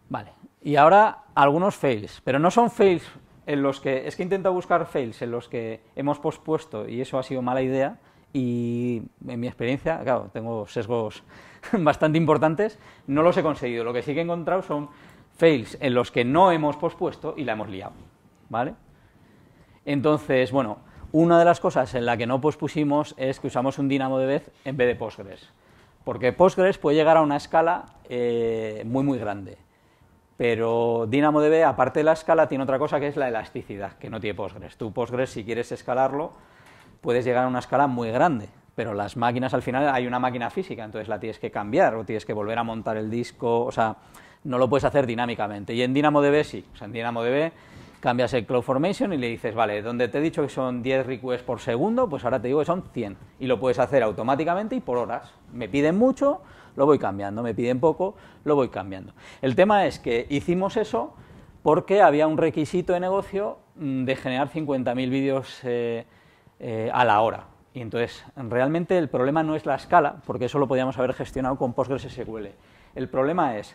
Vale. Y ahora algunos fails, pero no son fails en los que, es que intento buscar fails en los que hemos pospuesto y eso ha sido mala idea, y en mi experiencia, claro, tengo sesgos <laughs> bastante importantes, no los he conseguido. Lo que sí que he encontrado son fails en los que no hemos pospuesto y la hemos liado, ¿vale? Entonces, bueno, una de las cosas en la que no pospusimos es que usamos un DynamoDB en vez de Postgres, porque Postgres puede llegar a una escala eh, muy, muy grande. Pero DynamoDB, aparte de la escala, tiene otra cosa que es la elasticidad, que no tiene Postgres. Tú Postgres, si quieres escalarlo, puedes llegar a una escala muy grande, pero las máquinas al final hay una máquina física, entonces la tienes que cambiar o tienes que volver a montar el disco, o sea, no lo puedes hacer dinámicamente. Y en DynamoDB sí, o sea, en DynamoDB cambias el Cloud Formation y le dices, vale, donde te he dicho que son 10 requests por segundo, pues ahora te digo que son 100. Y lo puedes hacer automáticamente y por horas. Me piden mucho, lo voy cambiando, me piden poco, lo voy cambiando. El tema es que hicimos eso porque había un requisito de negocio mm, de generar 50.000 vídeos eh, eh, a la hora. Y entonces, realmente el problema no es la escala, porque eso lo podíamos haber gestionado con PostgreSQL. El problema es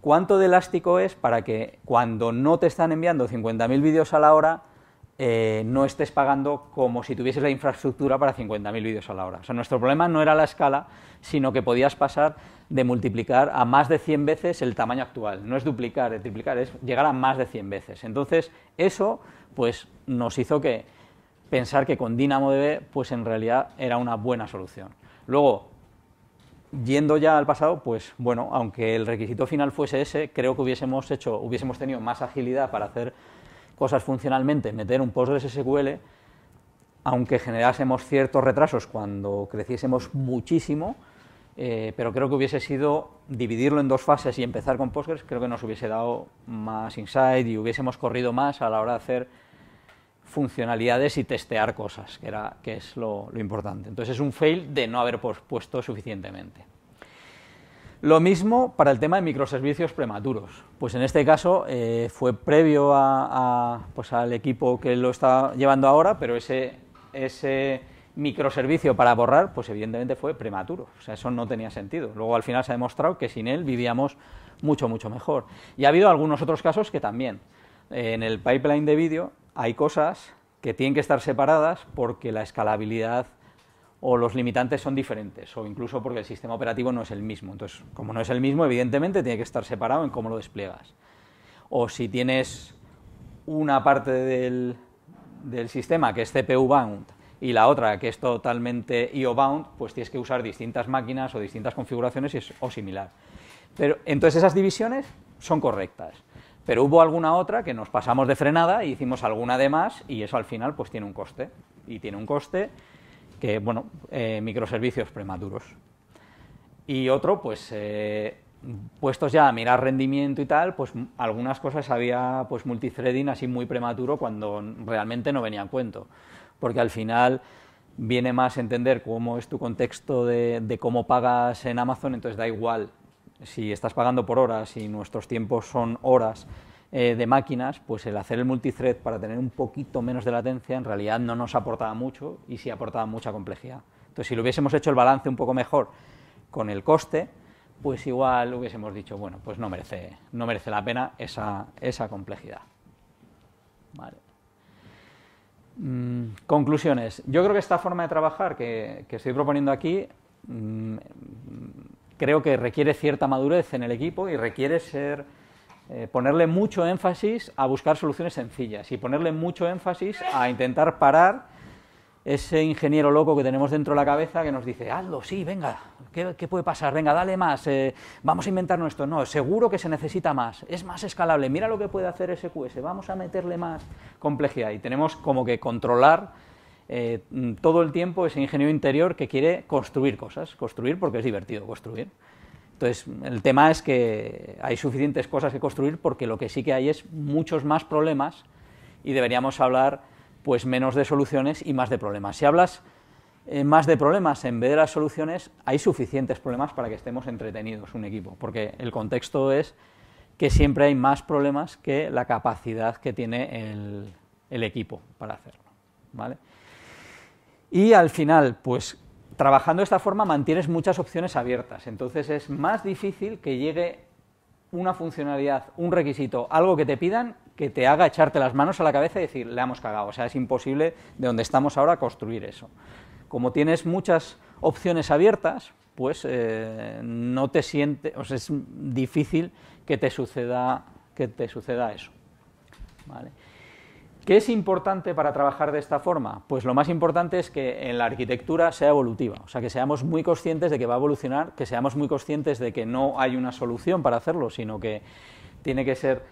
cuánto de elástico es para que cuando no te están enviando 50.000 vídeos a la hora, eh, no estés pagando como si tuvieses la infraestructura para 50.000 vídeos a la hora. O sea, nuestro problema no era la escala, sino que podías pasar de multiplicar a más de 100 veces el tamaño actual. No es duplicar, es triplicar, es llegar a más de 100 veces. Entonces, eso pues, nos hizo que pensar que con DynamoDB, pues en realidad era una buena solución. Luego, yendo ya al pasado, pues bueno, aunque el requisito final fuese ese, creo que hubiésemos, hecho, hubiésemos tenido más agilidad para hacer cosas funcionalmente, meter un postgres SQL, aunque generásemos ciertos retrasos cuando creciésemos muchísimo, eh, pero creo que hubiese sido dividirlo en dos fases y empezar con Postgres, creo que nos hubiese dado más insight y hubiésemos corrido más a la hora de hacer funcionalidades y testear cosas, que, era, que es lo, importante. Entonces es un fail de no haber puesto suficientemente. Lo mismo para el tema de microservicios prematuros. Pues en este caso eh, fue previo a, pues al equipo que lo está llevando ahora, pero ese, ese microservicio para borrar, pues evidentemente fue prematuro. O sea, eso no tenía sentido. Luego al final se ha demostrado que sin él vivíamos mucho, mucho mejor. Y ha habido algunos otros casos que también. Eh, en el pipeline de vídeo hay cosas que tienen que estar separadas porque la escalabilidad o los limitantes son diferentes o incluso porque el sistema operativo no es el mismo. Entonces, como no es el mismo, evidentemente tiene que estar separado en cómo lo despliegas. O si tienes una parte del, del sistema que es CPU bound y la otra que es totalmente IO bound, pues tienes que usar distintas máquinas o distintas configuraciones o similar. Pero entonces esas divisiones son correctas pero hubo alguna otra que nos pasamos de frenada y e hicimos alguna de más y eso al final pues tiene un coste. Y tiene un coste que, bueno, eh, microservicios prematuros. Y otro, pues eh, puestos ya a mirar rendimiento y tal, pues algunas cosas había pues multithreading así muy prematuro cuando realmente no venía cuento. Porque al final viene más entender cómo es tu contexto de cómo pagas en Amazon, entonces da igual si estás pagando por horas y nuestros tiempos son horas eh, de máquinas, pues el hacer el multithread para tener un poquito menos de latencia en realidad no nos aportaba mucho y sí aportaba mucha complejidad. Entonces, si lo hubiésemos hecho el balance un poco mejor con el coste, pues igual hubiésemos dicho, bueno, pues no merece, no merece la pena esa, esa complejidad. Mm, conclusiones. Yo creo que esta forma de trabajar que, estoy proponiendo aquí mm, creo que requiere cierta madurez en el equipo y requiere ser eh, ponerle mucho énfasis a buscar soluciones sencillas y ponerle mucho énfasis a intentar parar ese ingeniero loco que tenemos dentro de la cabeza que nos dice, hazlo, sí, venga, ¿qué, puede pasar? Venga, dale más, eh, vamos a inventar nuestro. No, seguro que se necesita más, es más escalable, mira lo que puede hacer SQS, vamos a meterle más complejidad y tenemos como que controlar eh, mm, todo el tiempo ese ingeniero interior que quiere construir cosas, construir porque es divertido construir. Entonces, el tema es que hay suficientes cosas que construir porque lo que sí que hay es muchos más problemas y deberíamos hablar pues menos de soluciones y más de problemas. Si hablas eh, más de problemas en vez de las soluciones, hay suficientes problemas para que estemos entretenidos un equipo, porque el contexto es que siempre hay más problemas que la capacidad que tiene el, el equipo para hacerlo. ¿vale? Y al final, pues trabajando de esta forma mantienes muchas opciones abiertas. Entonces es más difícil que llegue una funcionalidad, un requisito, algo que te pidan que te haga echarte las manos a la cabeza y decir, le hemos cagado. O sea, es imposible de donde estamos ahora construir eso. Como tienes muchas opciones abiertas, pues eh, no te sientes, o sea, es difícil que te suceda, que te suceda eso. ¿Vale? ¿Qué es importante para trabajar de esta forma? Pues lo más importante es que en la arquitectura sea evolutiva, o sea, que seamos muy conscientes de que va a evolucionar, que seamos muy conscientes de que no hay una solución para hacerlo, sino que tiene que ser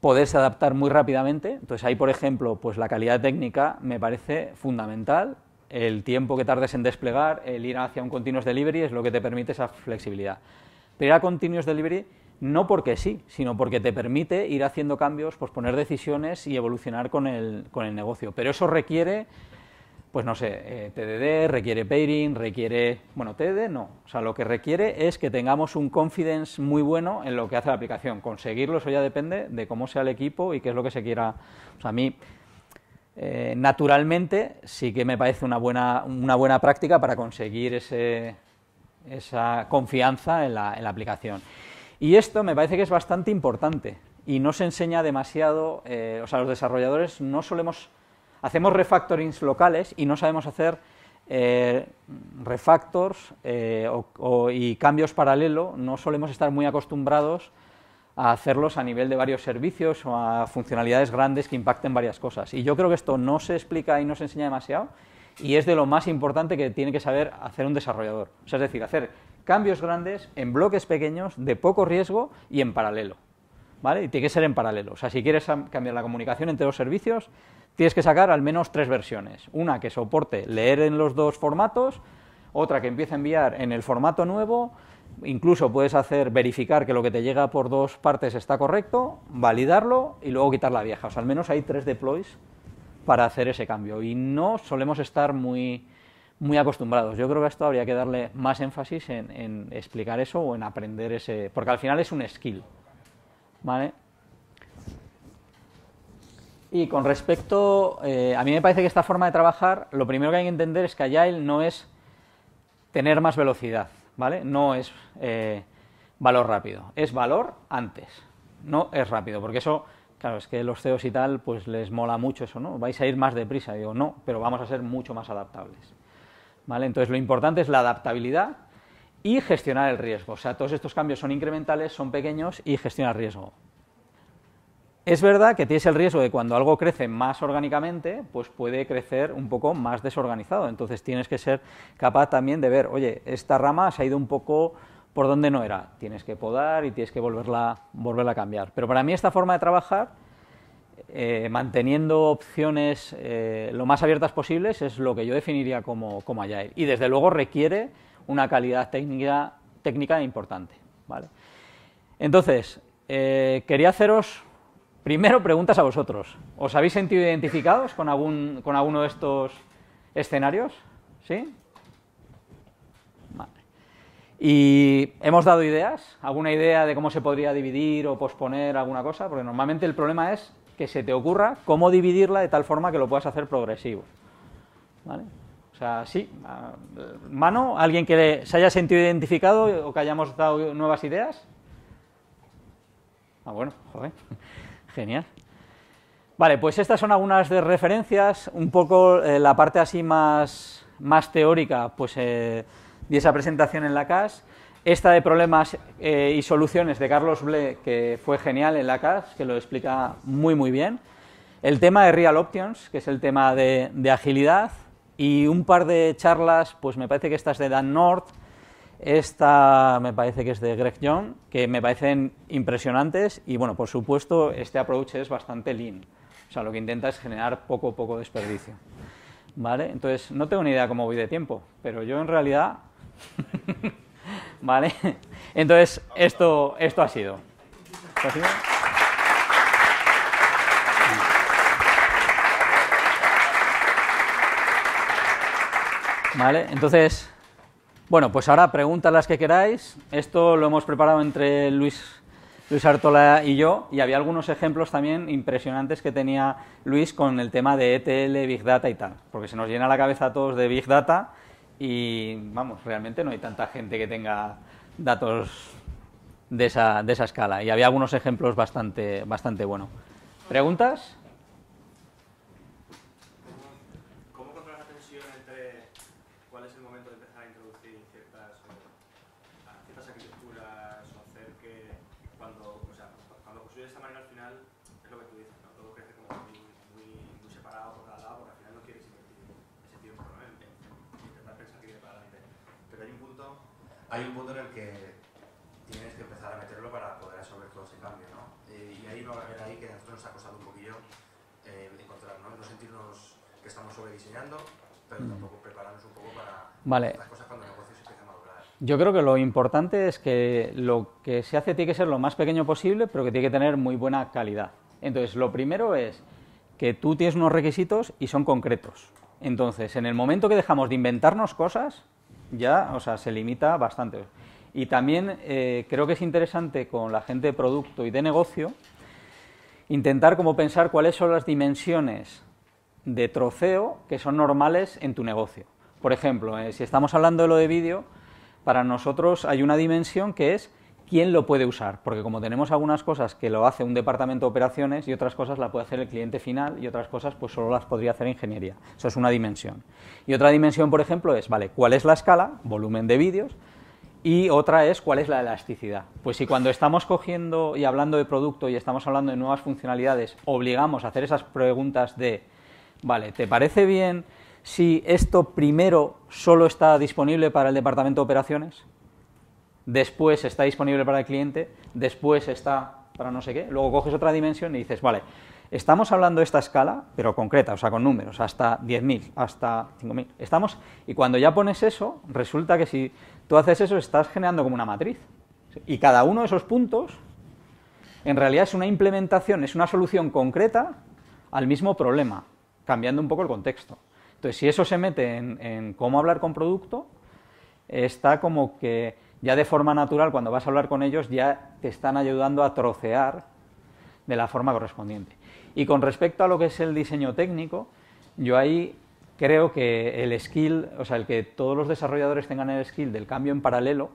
poderse adaptar muy rápidamente. Entonces ahí, por ejemplo, pues la calidad técnica me parece fundamental, el tiempo que tardes en desplegar, el ir hacia un continuous delivery es lo que te permite esa flexibilidad. Pero ir a continuous delivery no porque sí, sino porque te permite ir haciendo cambios, pues poner decisiones y evolucionar con el, con el negocio. Pero eso requiere, pues no sé, eh, TDD, requiere pairing, requiere, bueno, TDD no. O sea, lo que requiere es que tengamos un confidence muy bueno en lo que hace la aplicación. Conseguirlo, eso ya depende de cómo sea el equipo y qué es lo que se quiera. O sea, a mí, eh, naturalmente, sí que me parece una buena, una buena práctica para conseguir ese, esa confianza en la, en la aplicación. Y esto me parece que es bastante importante y no se enseña demasiado, eh, o sea, los desarrolladores no solemos, hacemos refactorings locales y no sabemos hacer eh, refactors eh, y cambios paralelo, no solemos estar muy acostumbrados a hacerlos a nivel de varios servicios o a funcionalidades grandes que impacten varias cosas. Y yo creo que esto no se explica y no se enseña demasiado y es de lo más importante que tiene que saber hacer un desarrollador. O sea, es decir, hacer cambios grandes en bloques pequeños, de poco riesgo y en paralelo. ¿Vale? Y tiene que ser en paralelo. O sea, si quieres cambiar la comunicación entre dos servicios, tienes que sacar al menos tres versiones. Una que soporte leer en los dos formatos, otra que empiece a enviar en el formato nuevo, incluso puedes hacer verificar que lo que te llega por dos partes está correcto, validarlo y luego quitar la vieja. O sea, al menos hay tres deploys para hacer ese cambio. Y no solemos estar muy muy acostumbrados. Yo creo que a esto habría que darle más énfasis en, explicar eso o en aprender ese, porque al final es un skill, ¿vale? Y con respecto, eh, a mí me parece que esta forma de trabajar, lo primero que hay que entender es que Agile no es tener más velocidad, ¿vale? No es eh, valor rápido, es valor antes, no es rápido, porque eso, claro, es que los CEOs y tal, pues les mola mucho eso, ¿no? Vais a ir más deprisa, digo, no, pero vamos a ser mucho más adaptables. Entonces lo importante es la adaptabilidad y gestionar el riesgo. O sea, todos estos cambios son incrementales, son pequeños y gestionar riesgo. Es verdad que tienes el riesgo de cuando algo crece más orgánicamente, pues puede crecer un poco más desorganizado. Entonces tienes que ser capaz también de ver, oye, esta rama se ha ido un poco por donde no era. Tienes que podar y tienes que volverla, volverla a cambiar. Pero para mí esta forma de trabajar eh, manteniendo opciones eh, lo más abiertas posibles es lo que yo definiría como, como Y desde luego requiere una calidad técnica, técnica importante. ¿vale? Entonces, eh, quería haceros primero preguntas a vosotros. ¿Os habéis sentido identificados con, algún, con alguno de estos escenarios? ¿Sí? Y hemos dado ideas, alguna idea de cómo se podría dividir o posponer alguna cosa, porque normalmente el problema es que se te ocurra cómo dividirla de tal forma que lo puedas hacer progresivo. ¿Vale? O sea, sí, eh, mano, alguien que se haya sentido identificado o que hayamos dado nuevas ideas. Ah, bueno, joder, <laughs> genial. Vale, pues estas son algunas de referencias, un poco eh, la parte así más más teórica, pues eh, di esa presentación en la CAS. Esta de problemas eh, y soluciones de Carlos Ble, que fue genial en la CAS, que lo explica muy muy bien. El tema de Real Options, que es el tema de, agilidad. Y un par de charlas, pues me parece que esta es de Dan North, esta me parece que es de Greg Young, que me parecen impresionantes y bueno, por supuesto, este approach es bastante lean. O sea, lo que intenta es generar poco poco desperdicio. ¿Vale? Entonces, no tengo ni idea cómo voy de tiempo, pero yo en realidad... <laughs> ¿Vale? Entonces, esto, esto ha sido. ¿Vale? Entonces, bueno, pues ahora preguntas las que queráis. Esto lo hemos preparado entre Luis Luis Artola y yo, y había algunos ejemplos también impresionantes que tenía Luis con el tema de ETL, Big Data y tal, porque se nos llena la cabeza a todos de Big Data y, vamos, realmente no hay tanta gente que tenga datos de esa, de esa escala, y había algunos ejemplos bastante, bastante buenos. ¿Preguntas? un poco para vale. las cosas cuando el negocio se empieza Yo creo que lo importante es que lo que se hace tiene que ser lo más pequeño posible, pero que tiene que tener muy buena calidad. Entonces, lo primero es que tú tienes unos requisitos y son concretos. Entonces, en el momento que dejamos de inventarnos cosas, ya, o sea, se limita bastante. Y también eh, creo que es interesante con la gente de producto y de negocio intentar como pensar cuáles son las dimensiones de troceo que son normales en tu negocio por ejemplo, eh, si estamos hablando de lo de vídeo, para nosotros hay una dimensión que es quién lo puede usar, porque como tenemos algunas cosas que lo hace un departamento de operaciones y otras cosas la puede hacer el cliente final y otras cosas pues solo las podría hacer ingeniería. Eso es una dimensión. Y otra dimensión, por ejemplo, es, vale, ¿cuál es la escala? Volumen de vídeos. Y otra es cuál es la elasticidad. Pues si cuando estamos cogiendo y hablando de producto y estamos hablando de nuevas funcionalidades, obligamos a hacer esas preguntas de, vale, ¿te parece bien si esto primero solo está disponible para el departamento de operaciones, después está disponible para el cliente, después está para no sé qué, luego coges otra dimensión y dices, vale, estamos hablando de esta escala, pero concreta, o sea, con números, hasta 10.000, hasta 5.000. Estamos, y cuando ya pones eso, resulta que si tú haces eso, estás generando como una matriz. Y cada uno de esos puntos, en realidad es una implementación, es una solución concreta al mismo problema, cambiando un poco el contexto. Entonces, si eso se mete en, cómo hablar con producto, está como que ya de forma natural, cuando vas a hablar con ellos, ya te están ayudando a trocear de la forma correspondiente. Y con respecto a lo que es el diseño técnico, yo ahí creo que el skill, o sea, el que todos los desarrolladores tengan el skill del cambio en paralelo,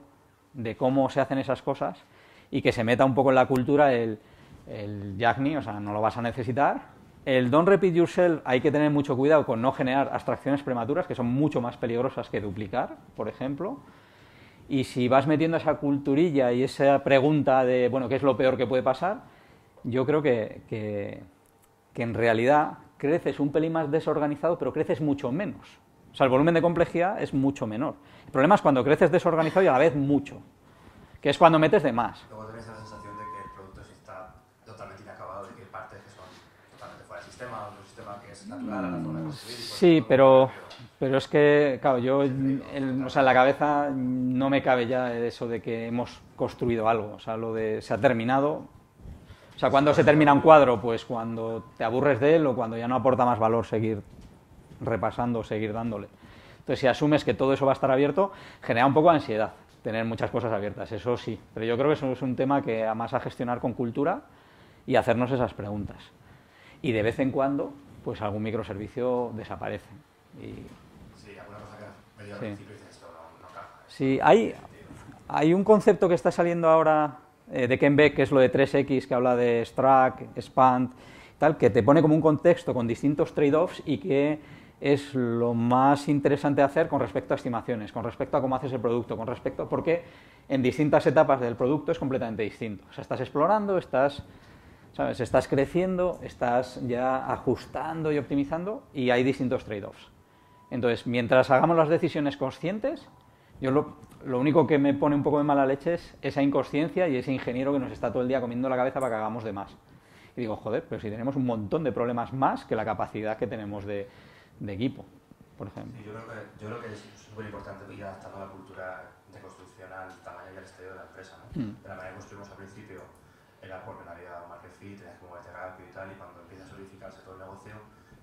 de cómo se hacen esas cosas, y que se meta un poco en la cultura el, el Jackney, o sea, no lo vas a necesitar, el don't repeat yourself hay que tener mucho cuidado con no generar abstracciones prematuras que son mucho más peligrosas que duplicar, por ejemplo. Y si vas metiendo esa culturilla y esa pregunta de, bueno, ¿qué es lo peor que puede pasar? Yo creo que, que en realidad creces un pelín más desorganizado, pero creces mucho menos. O sea, el volumen de complejidad es mucho menor. El problema es cuando creces desorganizado y a la vez mucho, que es cuando metes de más. Sí, pero, pero es que, claro, yo, en la cabeza no me cabe ya eso de que hemos construido algo, o sea, lo de se ha terminado. O sea, cuando se termina un cuadro, pues cuando te aburres de él o cuando ya no aporta más valor seguir repasando, seguir dándole. Entonces, si asumes que todo eso va a estar abierto, genera un poco de ansiedad tener muchas cosas abiertas, eso sí. Pero yo creo que eso es un tema que además a gestionar con cultura y hacernos esas preguntas. Y de vez en cuando pues algún microservicio desaparece. sí, hay, hay un concepto que está saliendo ahora eh, de Ken Beck, que es lo de 3X, que habla de Strack, Expand, tal, que te pone como un contexto con distintos trade-offs y que es lo más interesante hacer con respecto a estimaciones, con respecto a cómo haces el producto, con respecto porque en distintas etapas del producto es completamente distinto. O sea, estás explorando, estás ¿Sabes? Estás creciendo, estás ya ajustando y optimizando y hay distintos trade-offs. Entonces, mientras hagamos las decisiones conscientes, yo lo, único que me pone un poco de mala leche es esa inconsciencia y ese ingeniero que nos está todo el día comiendo la cabeza para que hagamos de más. Y digo, joder, pero si tenemos un montón de problemas más que la capacidad que tenemos de, equipo, por ejemplo. Yo creo que, es súper importante ir adaptando la cultura de construcción al tamaño y al exterior de la empresa. ¿no? Mm. De la manera que construimos al principio era porque no había y tienes que moverte rápido y tal, y cuando empieza a solidificarse todo el negocio,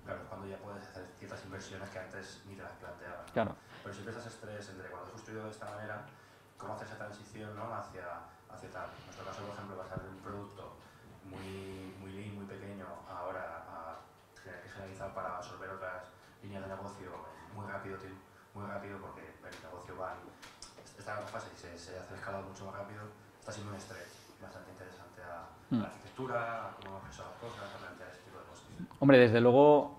claro, es cuando ya puedes hacer ciertas inversiones que antes ni te las planteabas. Claro. Pero siempre estás estrés entre cuando has construido de esta manera, cómo hacer esa transición ¿no? hacia, hacia tal. En nuestro caso, por ejemplo, pasar de un producto muy, muy lean, muy pequeño, ahora a tener que generalizar para absorber otras líneas de negocio muy rápido, muy rápido porque el negocio va está en otra fase y se, se el escalado mucho más rápido, está siendo un estrés bastante interesante a la mm. gente Hombre, desde luego,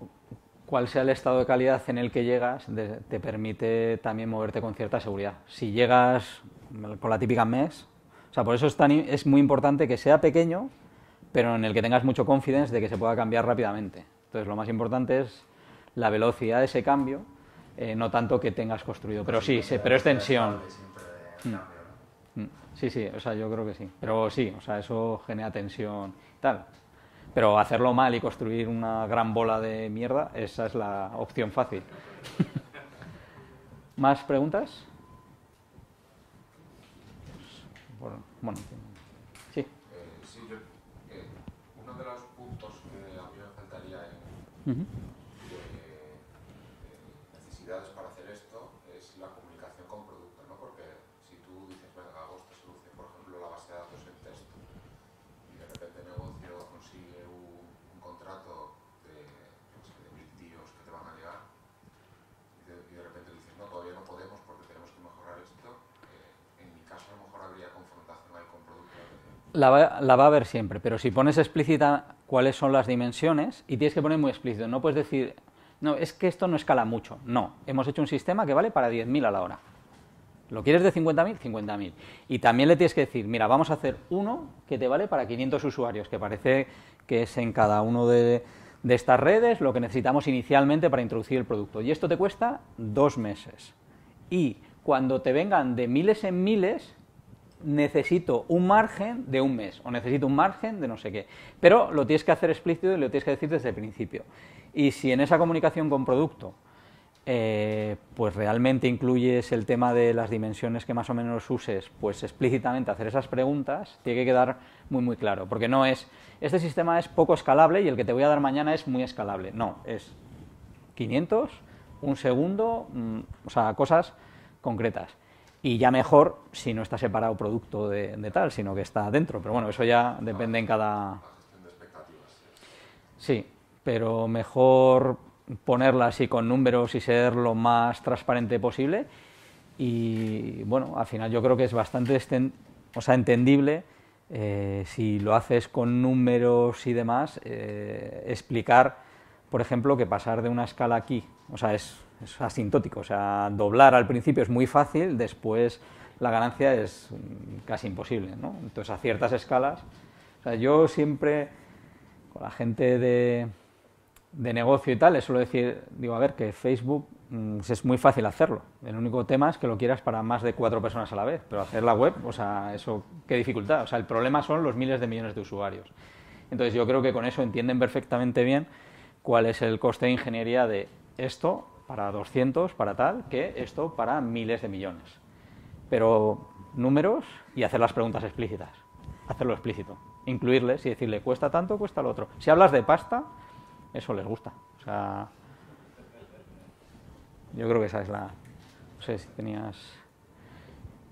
cuál sea el estado de calidad en el que llegas, te permite también moverte con cierta seguridad. Si llegas con la típica mes, o sea, por eso es, muy importante que sea pequeño, pero en el que tengas mucho confidence de que se pueda cambiar rápidamente. Entonces, lo más importante es la velocidad de ese cambio, eh, no tanto que tengas construido. Pero sí, pero es tensión. no. Sí, sí, o sea, yo creo que sí. Pero sí, o sea, eso genera tensión y tal. Pero hacerlo mal y construir una gran bola de mierda, esa es la opción fácil. <laughs> ¿Más preguntas? Bueno, sí. sí, eh, yo, eh, uno de los puntos que a mí me faltaría en, la va, a ver siempre, pero si pones explícita cuáles son las dimensiones, y tienes que poner muy explícito, no puedes decir, no, es que esto no escala mucho, no, hemos hecho un sistema que vale para 10.000 a la hora. ¿Lo quieres de 50.000? 50.000. Y también le tienes que decir, mira, vamos a hacer uno que te vale para 500 usuarios, que parece que es en cada uno de estas redes lo que necesitamos inicialmente para introducir el producto. Y esto te cuesta dos meses. Y cuando te vengan de miles en miles, necesito un margen de un mes o necesito un margen de no sé qué. Pero lo tienes que hacer explícito y lo tienes que decir desde el principio. Y si en esa comunicación con producto, eh, pues realmente incluyes el tema de las dimensiones que más o menos uses, pues explícitamente hacer esas preguntas, tiene que quedar muy muy claro. Porque no es, este sistema es poco escalable y el que te voy a dar mañana es muy escalable. No, es 500, un segundo, mm, o sea, cosas concretas y ya mejor si no está separado producto de, tal, sino que está dentro. Pero bueno, eso ya depende en cada... Ah, sí, pero mejor ponerla así con números y ser lo más transparente posible. Y bueno, al final yo creo que es bastante o sea, entendible eh, si lo haces con números y demás, eh, explicar, por ejemplo, que pasar de una escala aquí, o sea, es es asintótico, o sea, doblar al principio es muy fácil, después la ganancia es casi imposible, ¿no? Entonces a ciertas escalas, o sea, yo siempre con la gente de, de negocio y tal, les suelo decir, digo, a ver, que Facebook mm, es muy fácil hacerlo. El único tema es que lo quieras para más de cuatro personas a la vez, pero hacer la web, o sea, eso, qué dificultad. O sea, el problema son los miles de millones de usuarios. Entonces yo creo que con eso entienden perfectamente bien cuál es el coste de ingeniería de esto para 200, para tal, que esto para miles de millones. Pero números y hacer las preguntas explícitas, hacerlo explícito, incluirles y decirle cuesta tanto, cuesta lo otro. Si hablas de pasta, eso les gusta. O sea, yo creo que esa es la... No sé si tenías...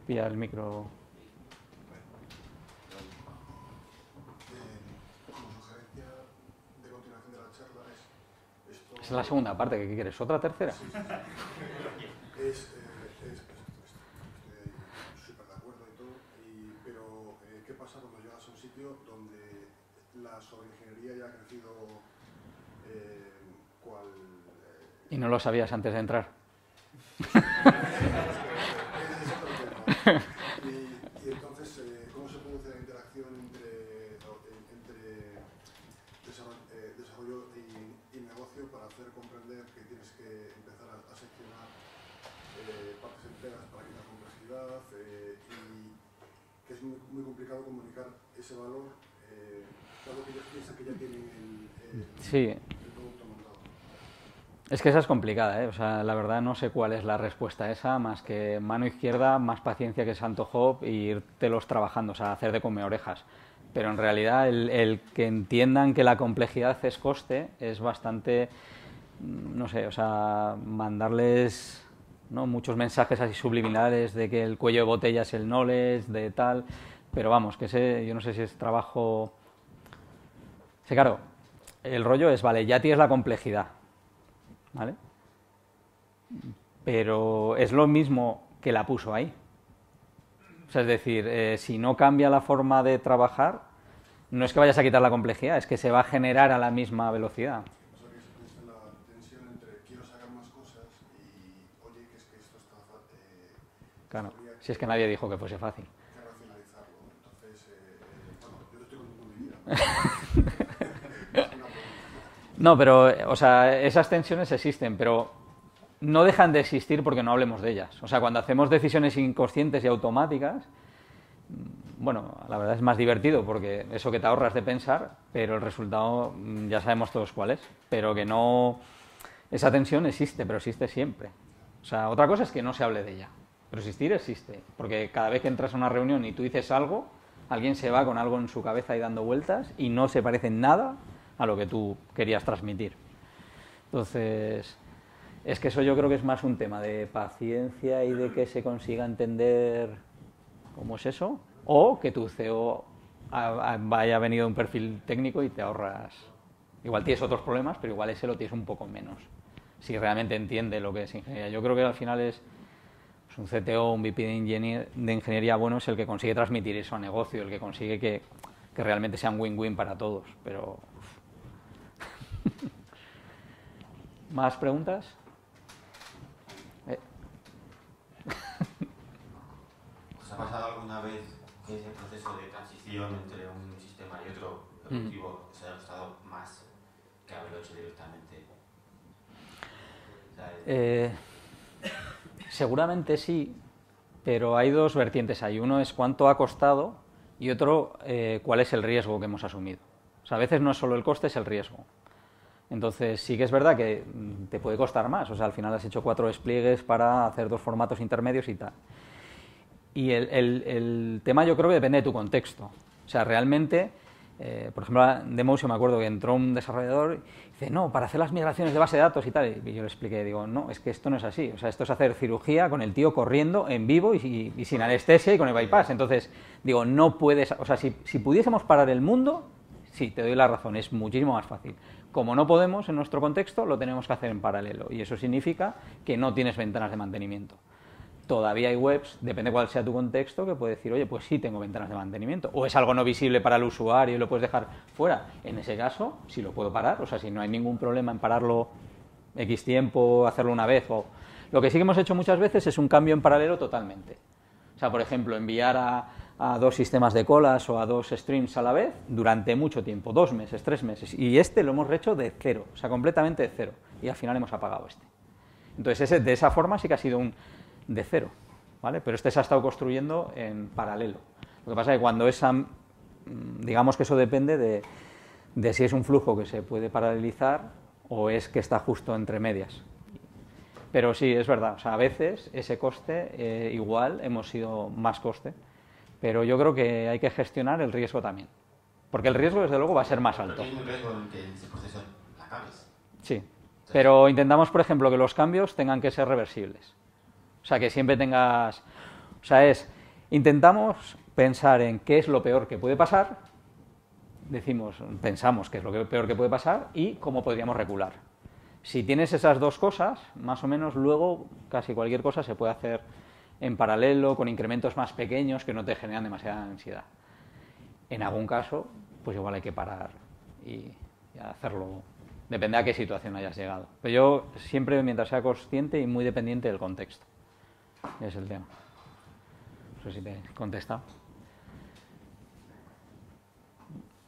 Pilla el micro... es la segunda parte, ¿qué quieres? ¿Otra tercera? Sí. <laughs> es, eh, estoy es, súper de acuerdo y todo, y, pero eh, ¿qué pasa cuando llegas a un sitio donde la sobreingeniería ya ha crecido eh, cual... Eh? Y no lo sabías antes de entrar. <laughs> comunicar ese valor, eh, dado que que ya tienen el, sí. producto montado. Es que esa es complicada, ¿eh? o sea, la verdad no sé cuál es la respuesta a esa, más que mano izquierda, más paciencia que Santo Job y irtelos trabajando, o sea, hacer de come orejas. Pero en realidad el, el que entiendan que la complejidad es coste es bastante, mm, no sé, o sea, mandarles ¿no? muchos mensajes así subliminales de que el cuello de botella es el knowledge, de tal, pero vamos, que sé yo no sé si es trabajo... Sí, claro, el rollo es, vale, ya tienes la complejidad, ¿vale? Pero es lo mismo que la puso ahí. O sea, es decir, eh, si no cambia la forma de trabajar, no es que vayas a quitar la complejidad, es que se va a generar a la misma velocidad. Claro, si es que nadie dijo que fuese fácil. no, pero, o sea, esas tensiones existen, pero no dejan de existir porque no hablemos de ellas. O sea, cuando hacemos decisiones inconscientes y automáticas, mm, bueno, la verdad es más divertido porque eso que te ahorras de pensar, pero el resultado mm, ya sabemos todos cuál es. Pero que no. Esa tensión existe, pero existe siempre. O sea, otra cosa es que no se hable de ella. Pero existir existe. Porque cada vez que entras a una reunión y tú dices algo, alguien se va con algo en su cabeza y dando vueltas y no se parece nada a lo que tú querías transmitir. Entonces, es que eso yo creo que es más un tema de paciencia y de que se consiga entender cómo es eso, o que tu CEO haya venido de un perfil técnico y te ahorras. Igual tienes otros problemas, pero igual ese lo tienes un poco menos, si realmente entiende lo que es ingeniería. Yo creo que al final es un CTO, un VP de, ingeniería bueno es el que consigue transmitir eso a negocio, el que consigue que, que realmente sea un win-win para todos. Pero. <laughs> ¿Más preguntas? Eh. <laughs> ¿Os ha pasado alguna vez que ese proceso de transición entre un sistema y otro objetivo se haya gustado más que haberlo hecho directamente? Eh... Seguramente sí, pero hay dos vertientes ahí. Uno es cuánto ha costado y otro eh, cuál es el riesgo que hemos asumido. a veces no es solo el coste, es el riesgo. Entonces sí que es verdad que mm, te puede costar más. O sea, al final has hecho cuatro despliegues para hacer dos formatos intermedios y tal. Y el, tema yo creo que depende de tu contexto. O sea, realmente, eh, por ejemplo, en yo me acuerdo que entró un desarrollador no, para hacer las migraciones de base de datos y tal. Y yo le expliqué, digo, no, es que esto no es así. O sea, esto es hacer cirugía con el tío corriendo en vivo y, sin anestesia y con el bypass. Entonces, digo, no puedes, o sea, si, si pudiésemos parar el mundo, sí, te doy la razón, es muchísimo más fácil. Como no podemos en nuestro contexto, lo tenemos que hacer en paralelo. Y eso significa que no tienes ventanas de mantenimiento todavía hay webs, depende cuál sea tu contexto, que puede decir, oye, pues sí tengo ventanas de mantenimiento. O es algo no visible para el usuario y lo puedes dejar fuera. En ese caso, si lo puedo parar, o sea, si no hay ningún problema en pararlo X tiempo, hacerlo una vez. O... Lo que sí que hemos hecho muchas veces es un cambio en paralelo totalmente. O sea, por ejemplo, enviar a, dos sistemas de colas o a dos streams a la vez durante mucho tiempo, dos meses, tres meses. Y este lo hemos hecho de cero, o sea, completamente de cero. Y al final hemos apagado este. Entonces, de esa forma sí que ha sido un de cero, ¿vale? Pero este se ha estado construyendo en paralelo. Lo que pasa es que cuando esa, mm, digamos que eso depende de, si es un flujo que se puede paralelizar o es que está justo entre medias. Pero sí, es verdad, o sea, a veces ese coste eh, igual hemos sido más coste, pero yo creo que hay que gestionar el riesgo también, porque el riesgo desde luego va a ser más alto. Sí, pero intentamos, por ejemplo, que los cambios tengan que ser reversibles. O sea, que siempre tengas... O sea, es, intentamos pensar en qué es lo peor que puede pasar, decimos, pensamos qué es lo peor que puede pasar y cómo podríamos regular. Si tienes esas dos cosas, más o menos luego casi cualquier cosa se puede hacer en paralelo, con incrementos más pequeños que no te generan demasiada ansiedad. En algún caso, pues igual hay que parar y hacerlo depende a qué situación hayas llegado. Pero yo siempre, mientras sea consciente y muy dependiente del contexto. Es el tema. No sé si te he contestado.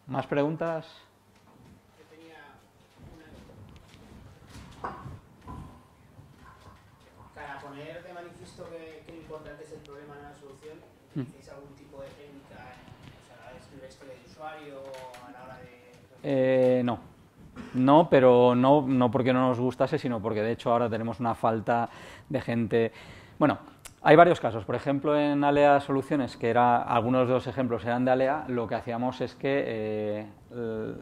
¿Más preguntas? poner de manifiesto que, lo importante es el problema, no la solución, mm. ¿es algún tipo de técnica en la escribir del usuario usuario a la hora de...? Eh, no. No, pero no porque no nos gustase, sino porque de hecho ahora tenemos una falta de gente bueno, hay varios casos. Por ejemplo, en Alea Soluciones, que era, algunos de los ejemplos eran de Alea, lo que hacíamos es que eh,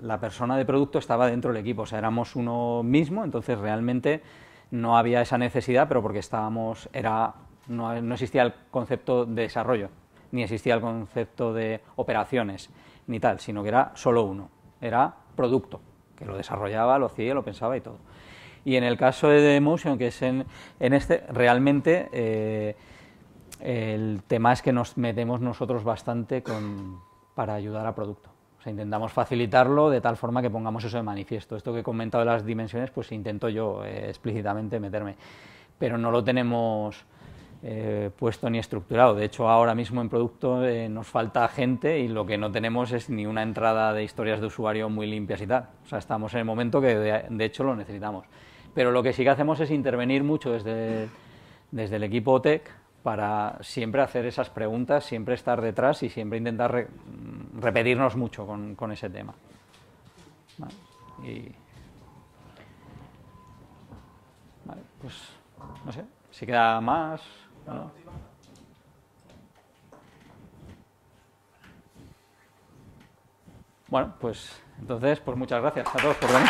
la persona de producto estaba dentro del equipo, o sea, éramos uno mismo, entonces realmente no había esa necesidad, pero porque estábamos, era, no, no existía el concepto de desarrollo, ni existía el concepto de operaciones, ni tal, sino que era solo uno, era producto, que lo desarrollaba, lo hacía, lo pensaba y todo. Y en el caso de Motion, que es en, este, realmente eh, el tema es que nos metemos nosotros bastante para ayudar a producto. O sea, intentamos facilitarlo de tal forma que pongamos eso de manifiesto. Esto que he comentado de las dimensiones, pues intento yo eh, explícitamente meterme. Pero no lo tenemos eh, puesto ni estructurado. De hecho, ahora mismo en producto nos falta gente y lo que no tenemos es ni una entrada de historias de usuario muy limpias y tal. O sea, estamos en el momento que de hecho lo necesitamos. Pero lo que sí que hacemos es intervenir mucho desde, desde el equipo TEC para siempre hacer esas preguntas, siempre estar detrás y siempre intentar repetirnos mucho con, ese tema. Vale. pues no sé, si queda más. Bueno, pues entonces, pues muchas gracias a todos por venir.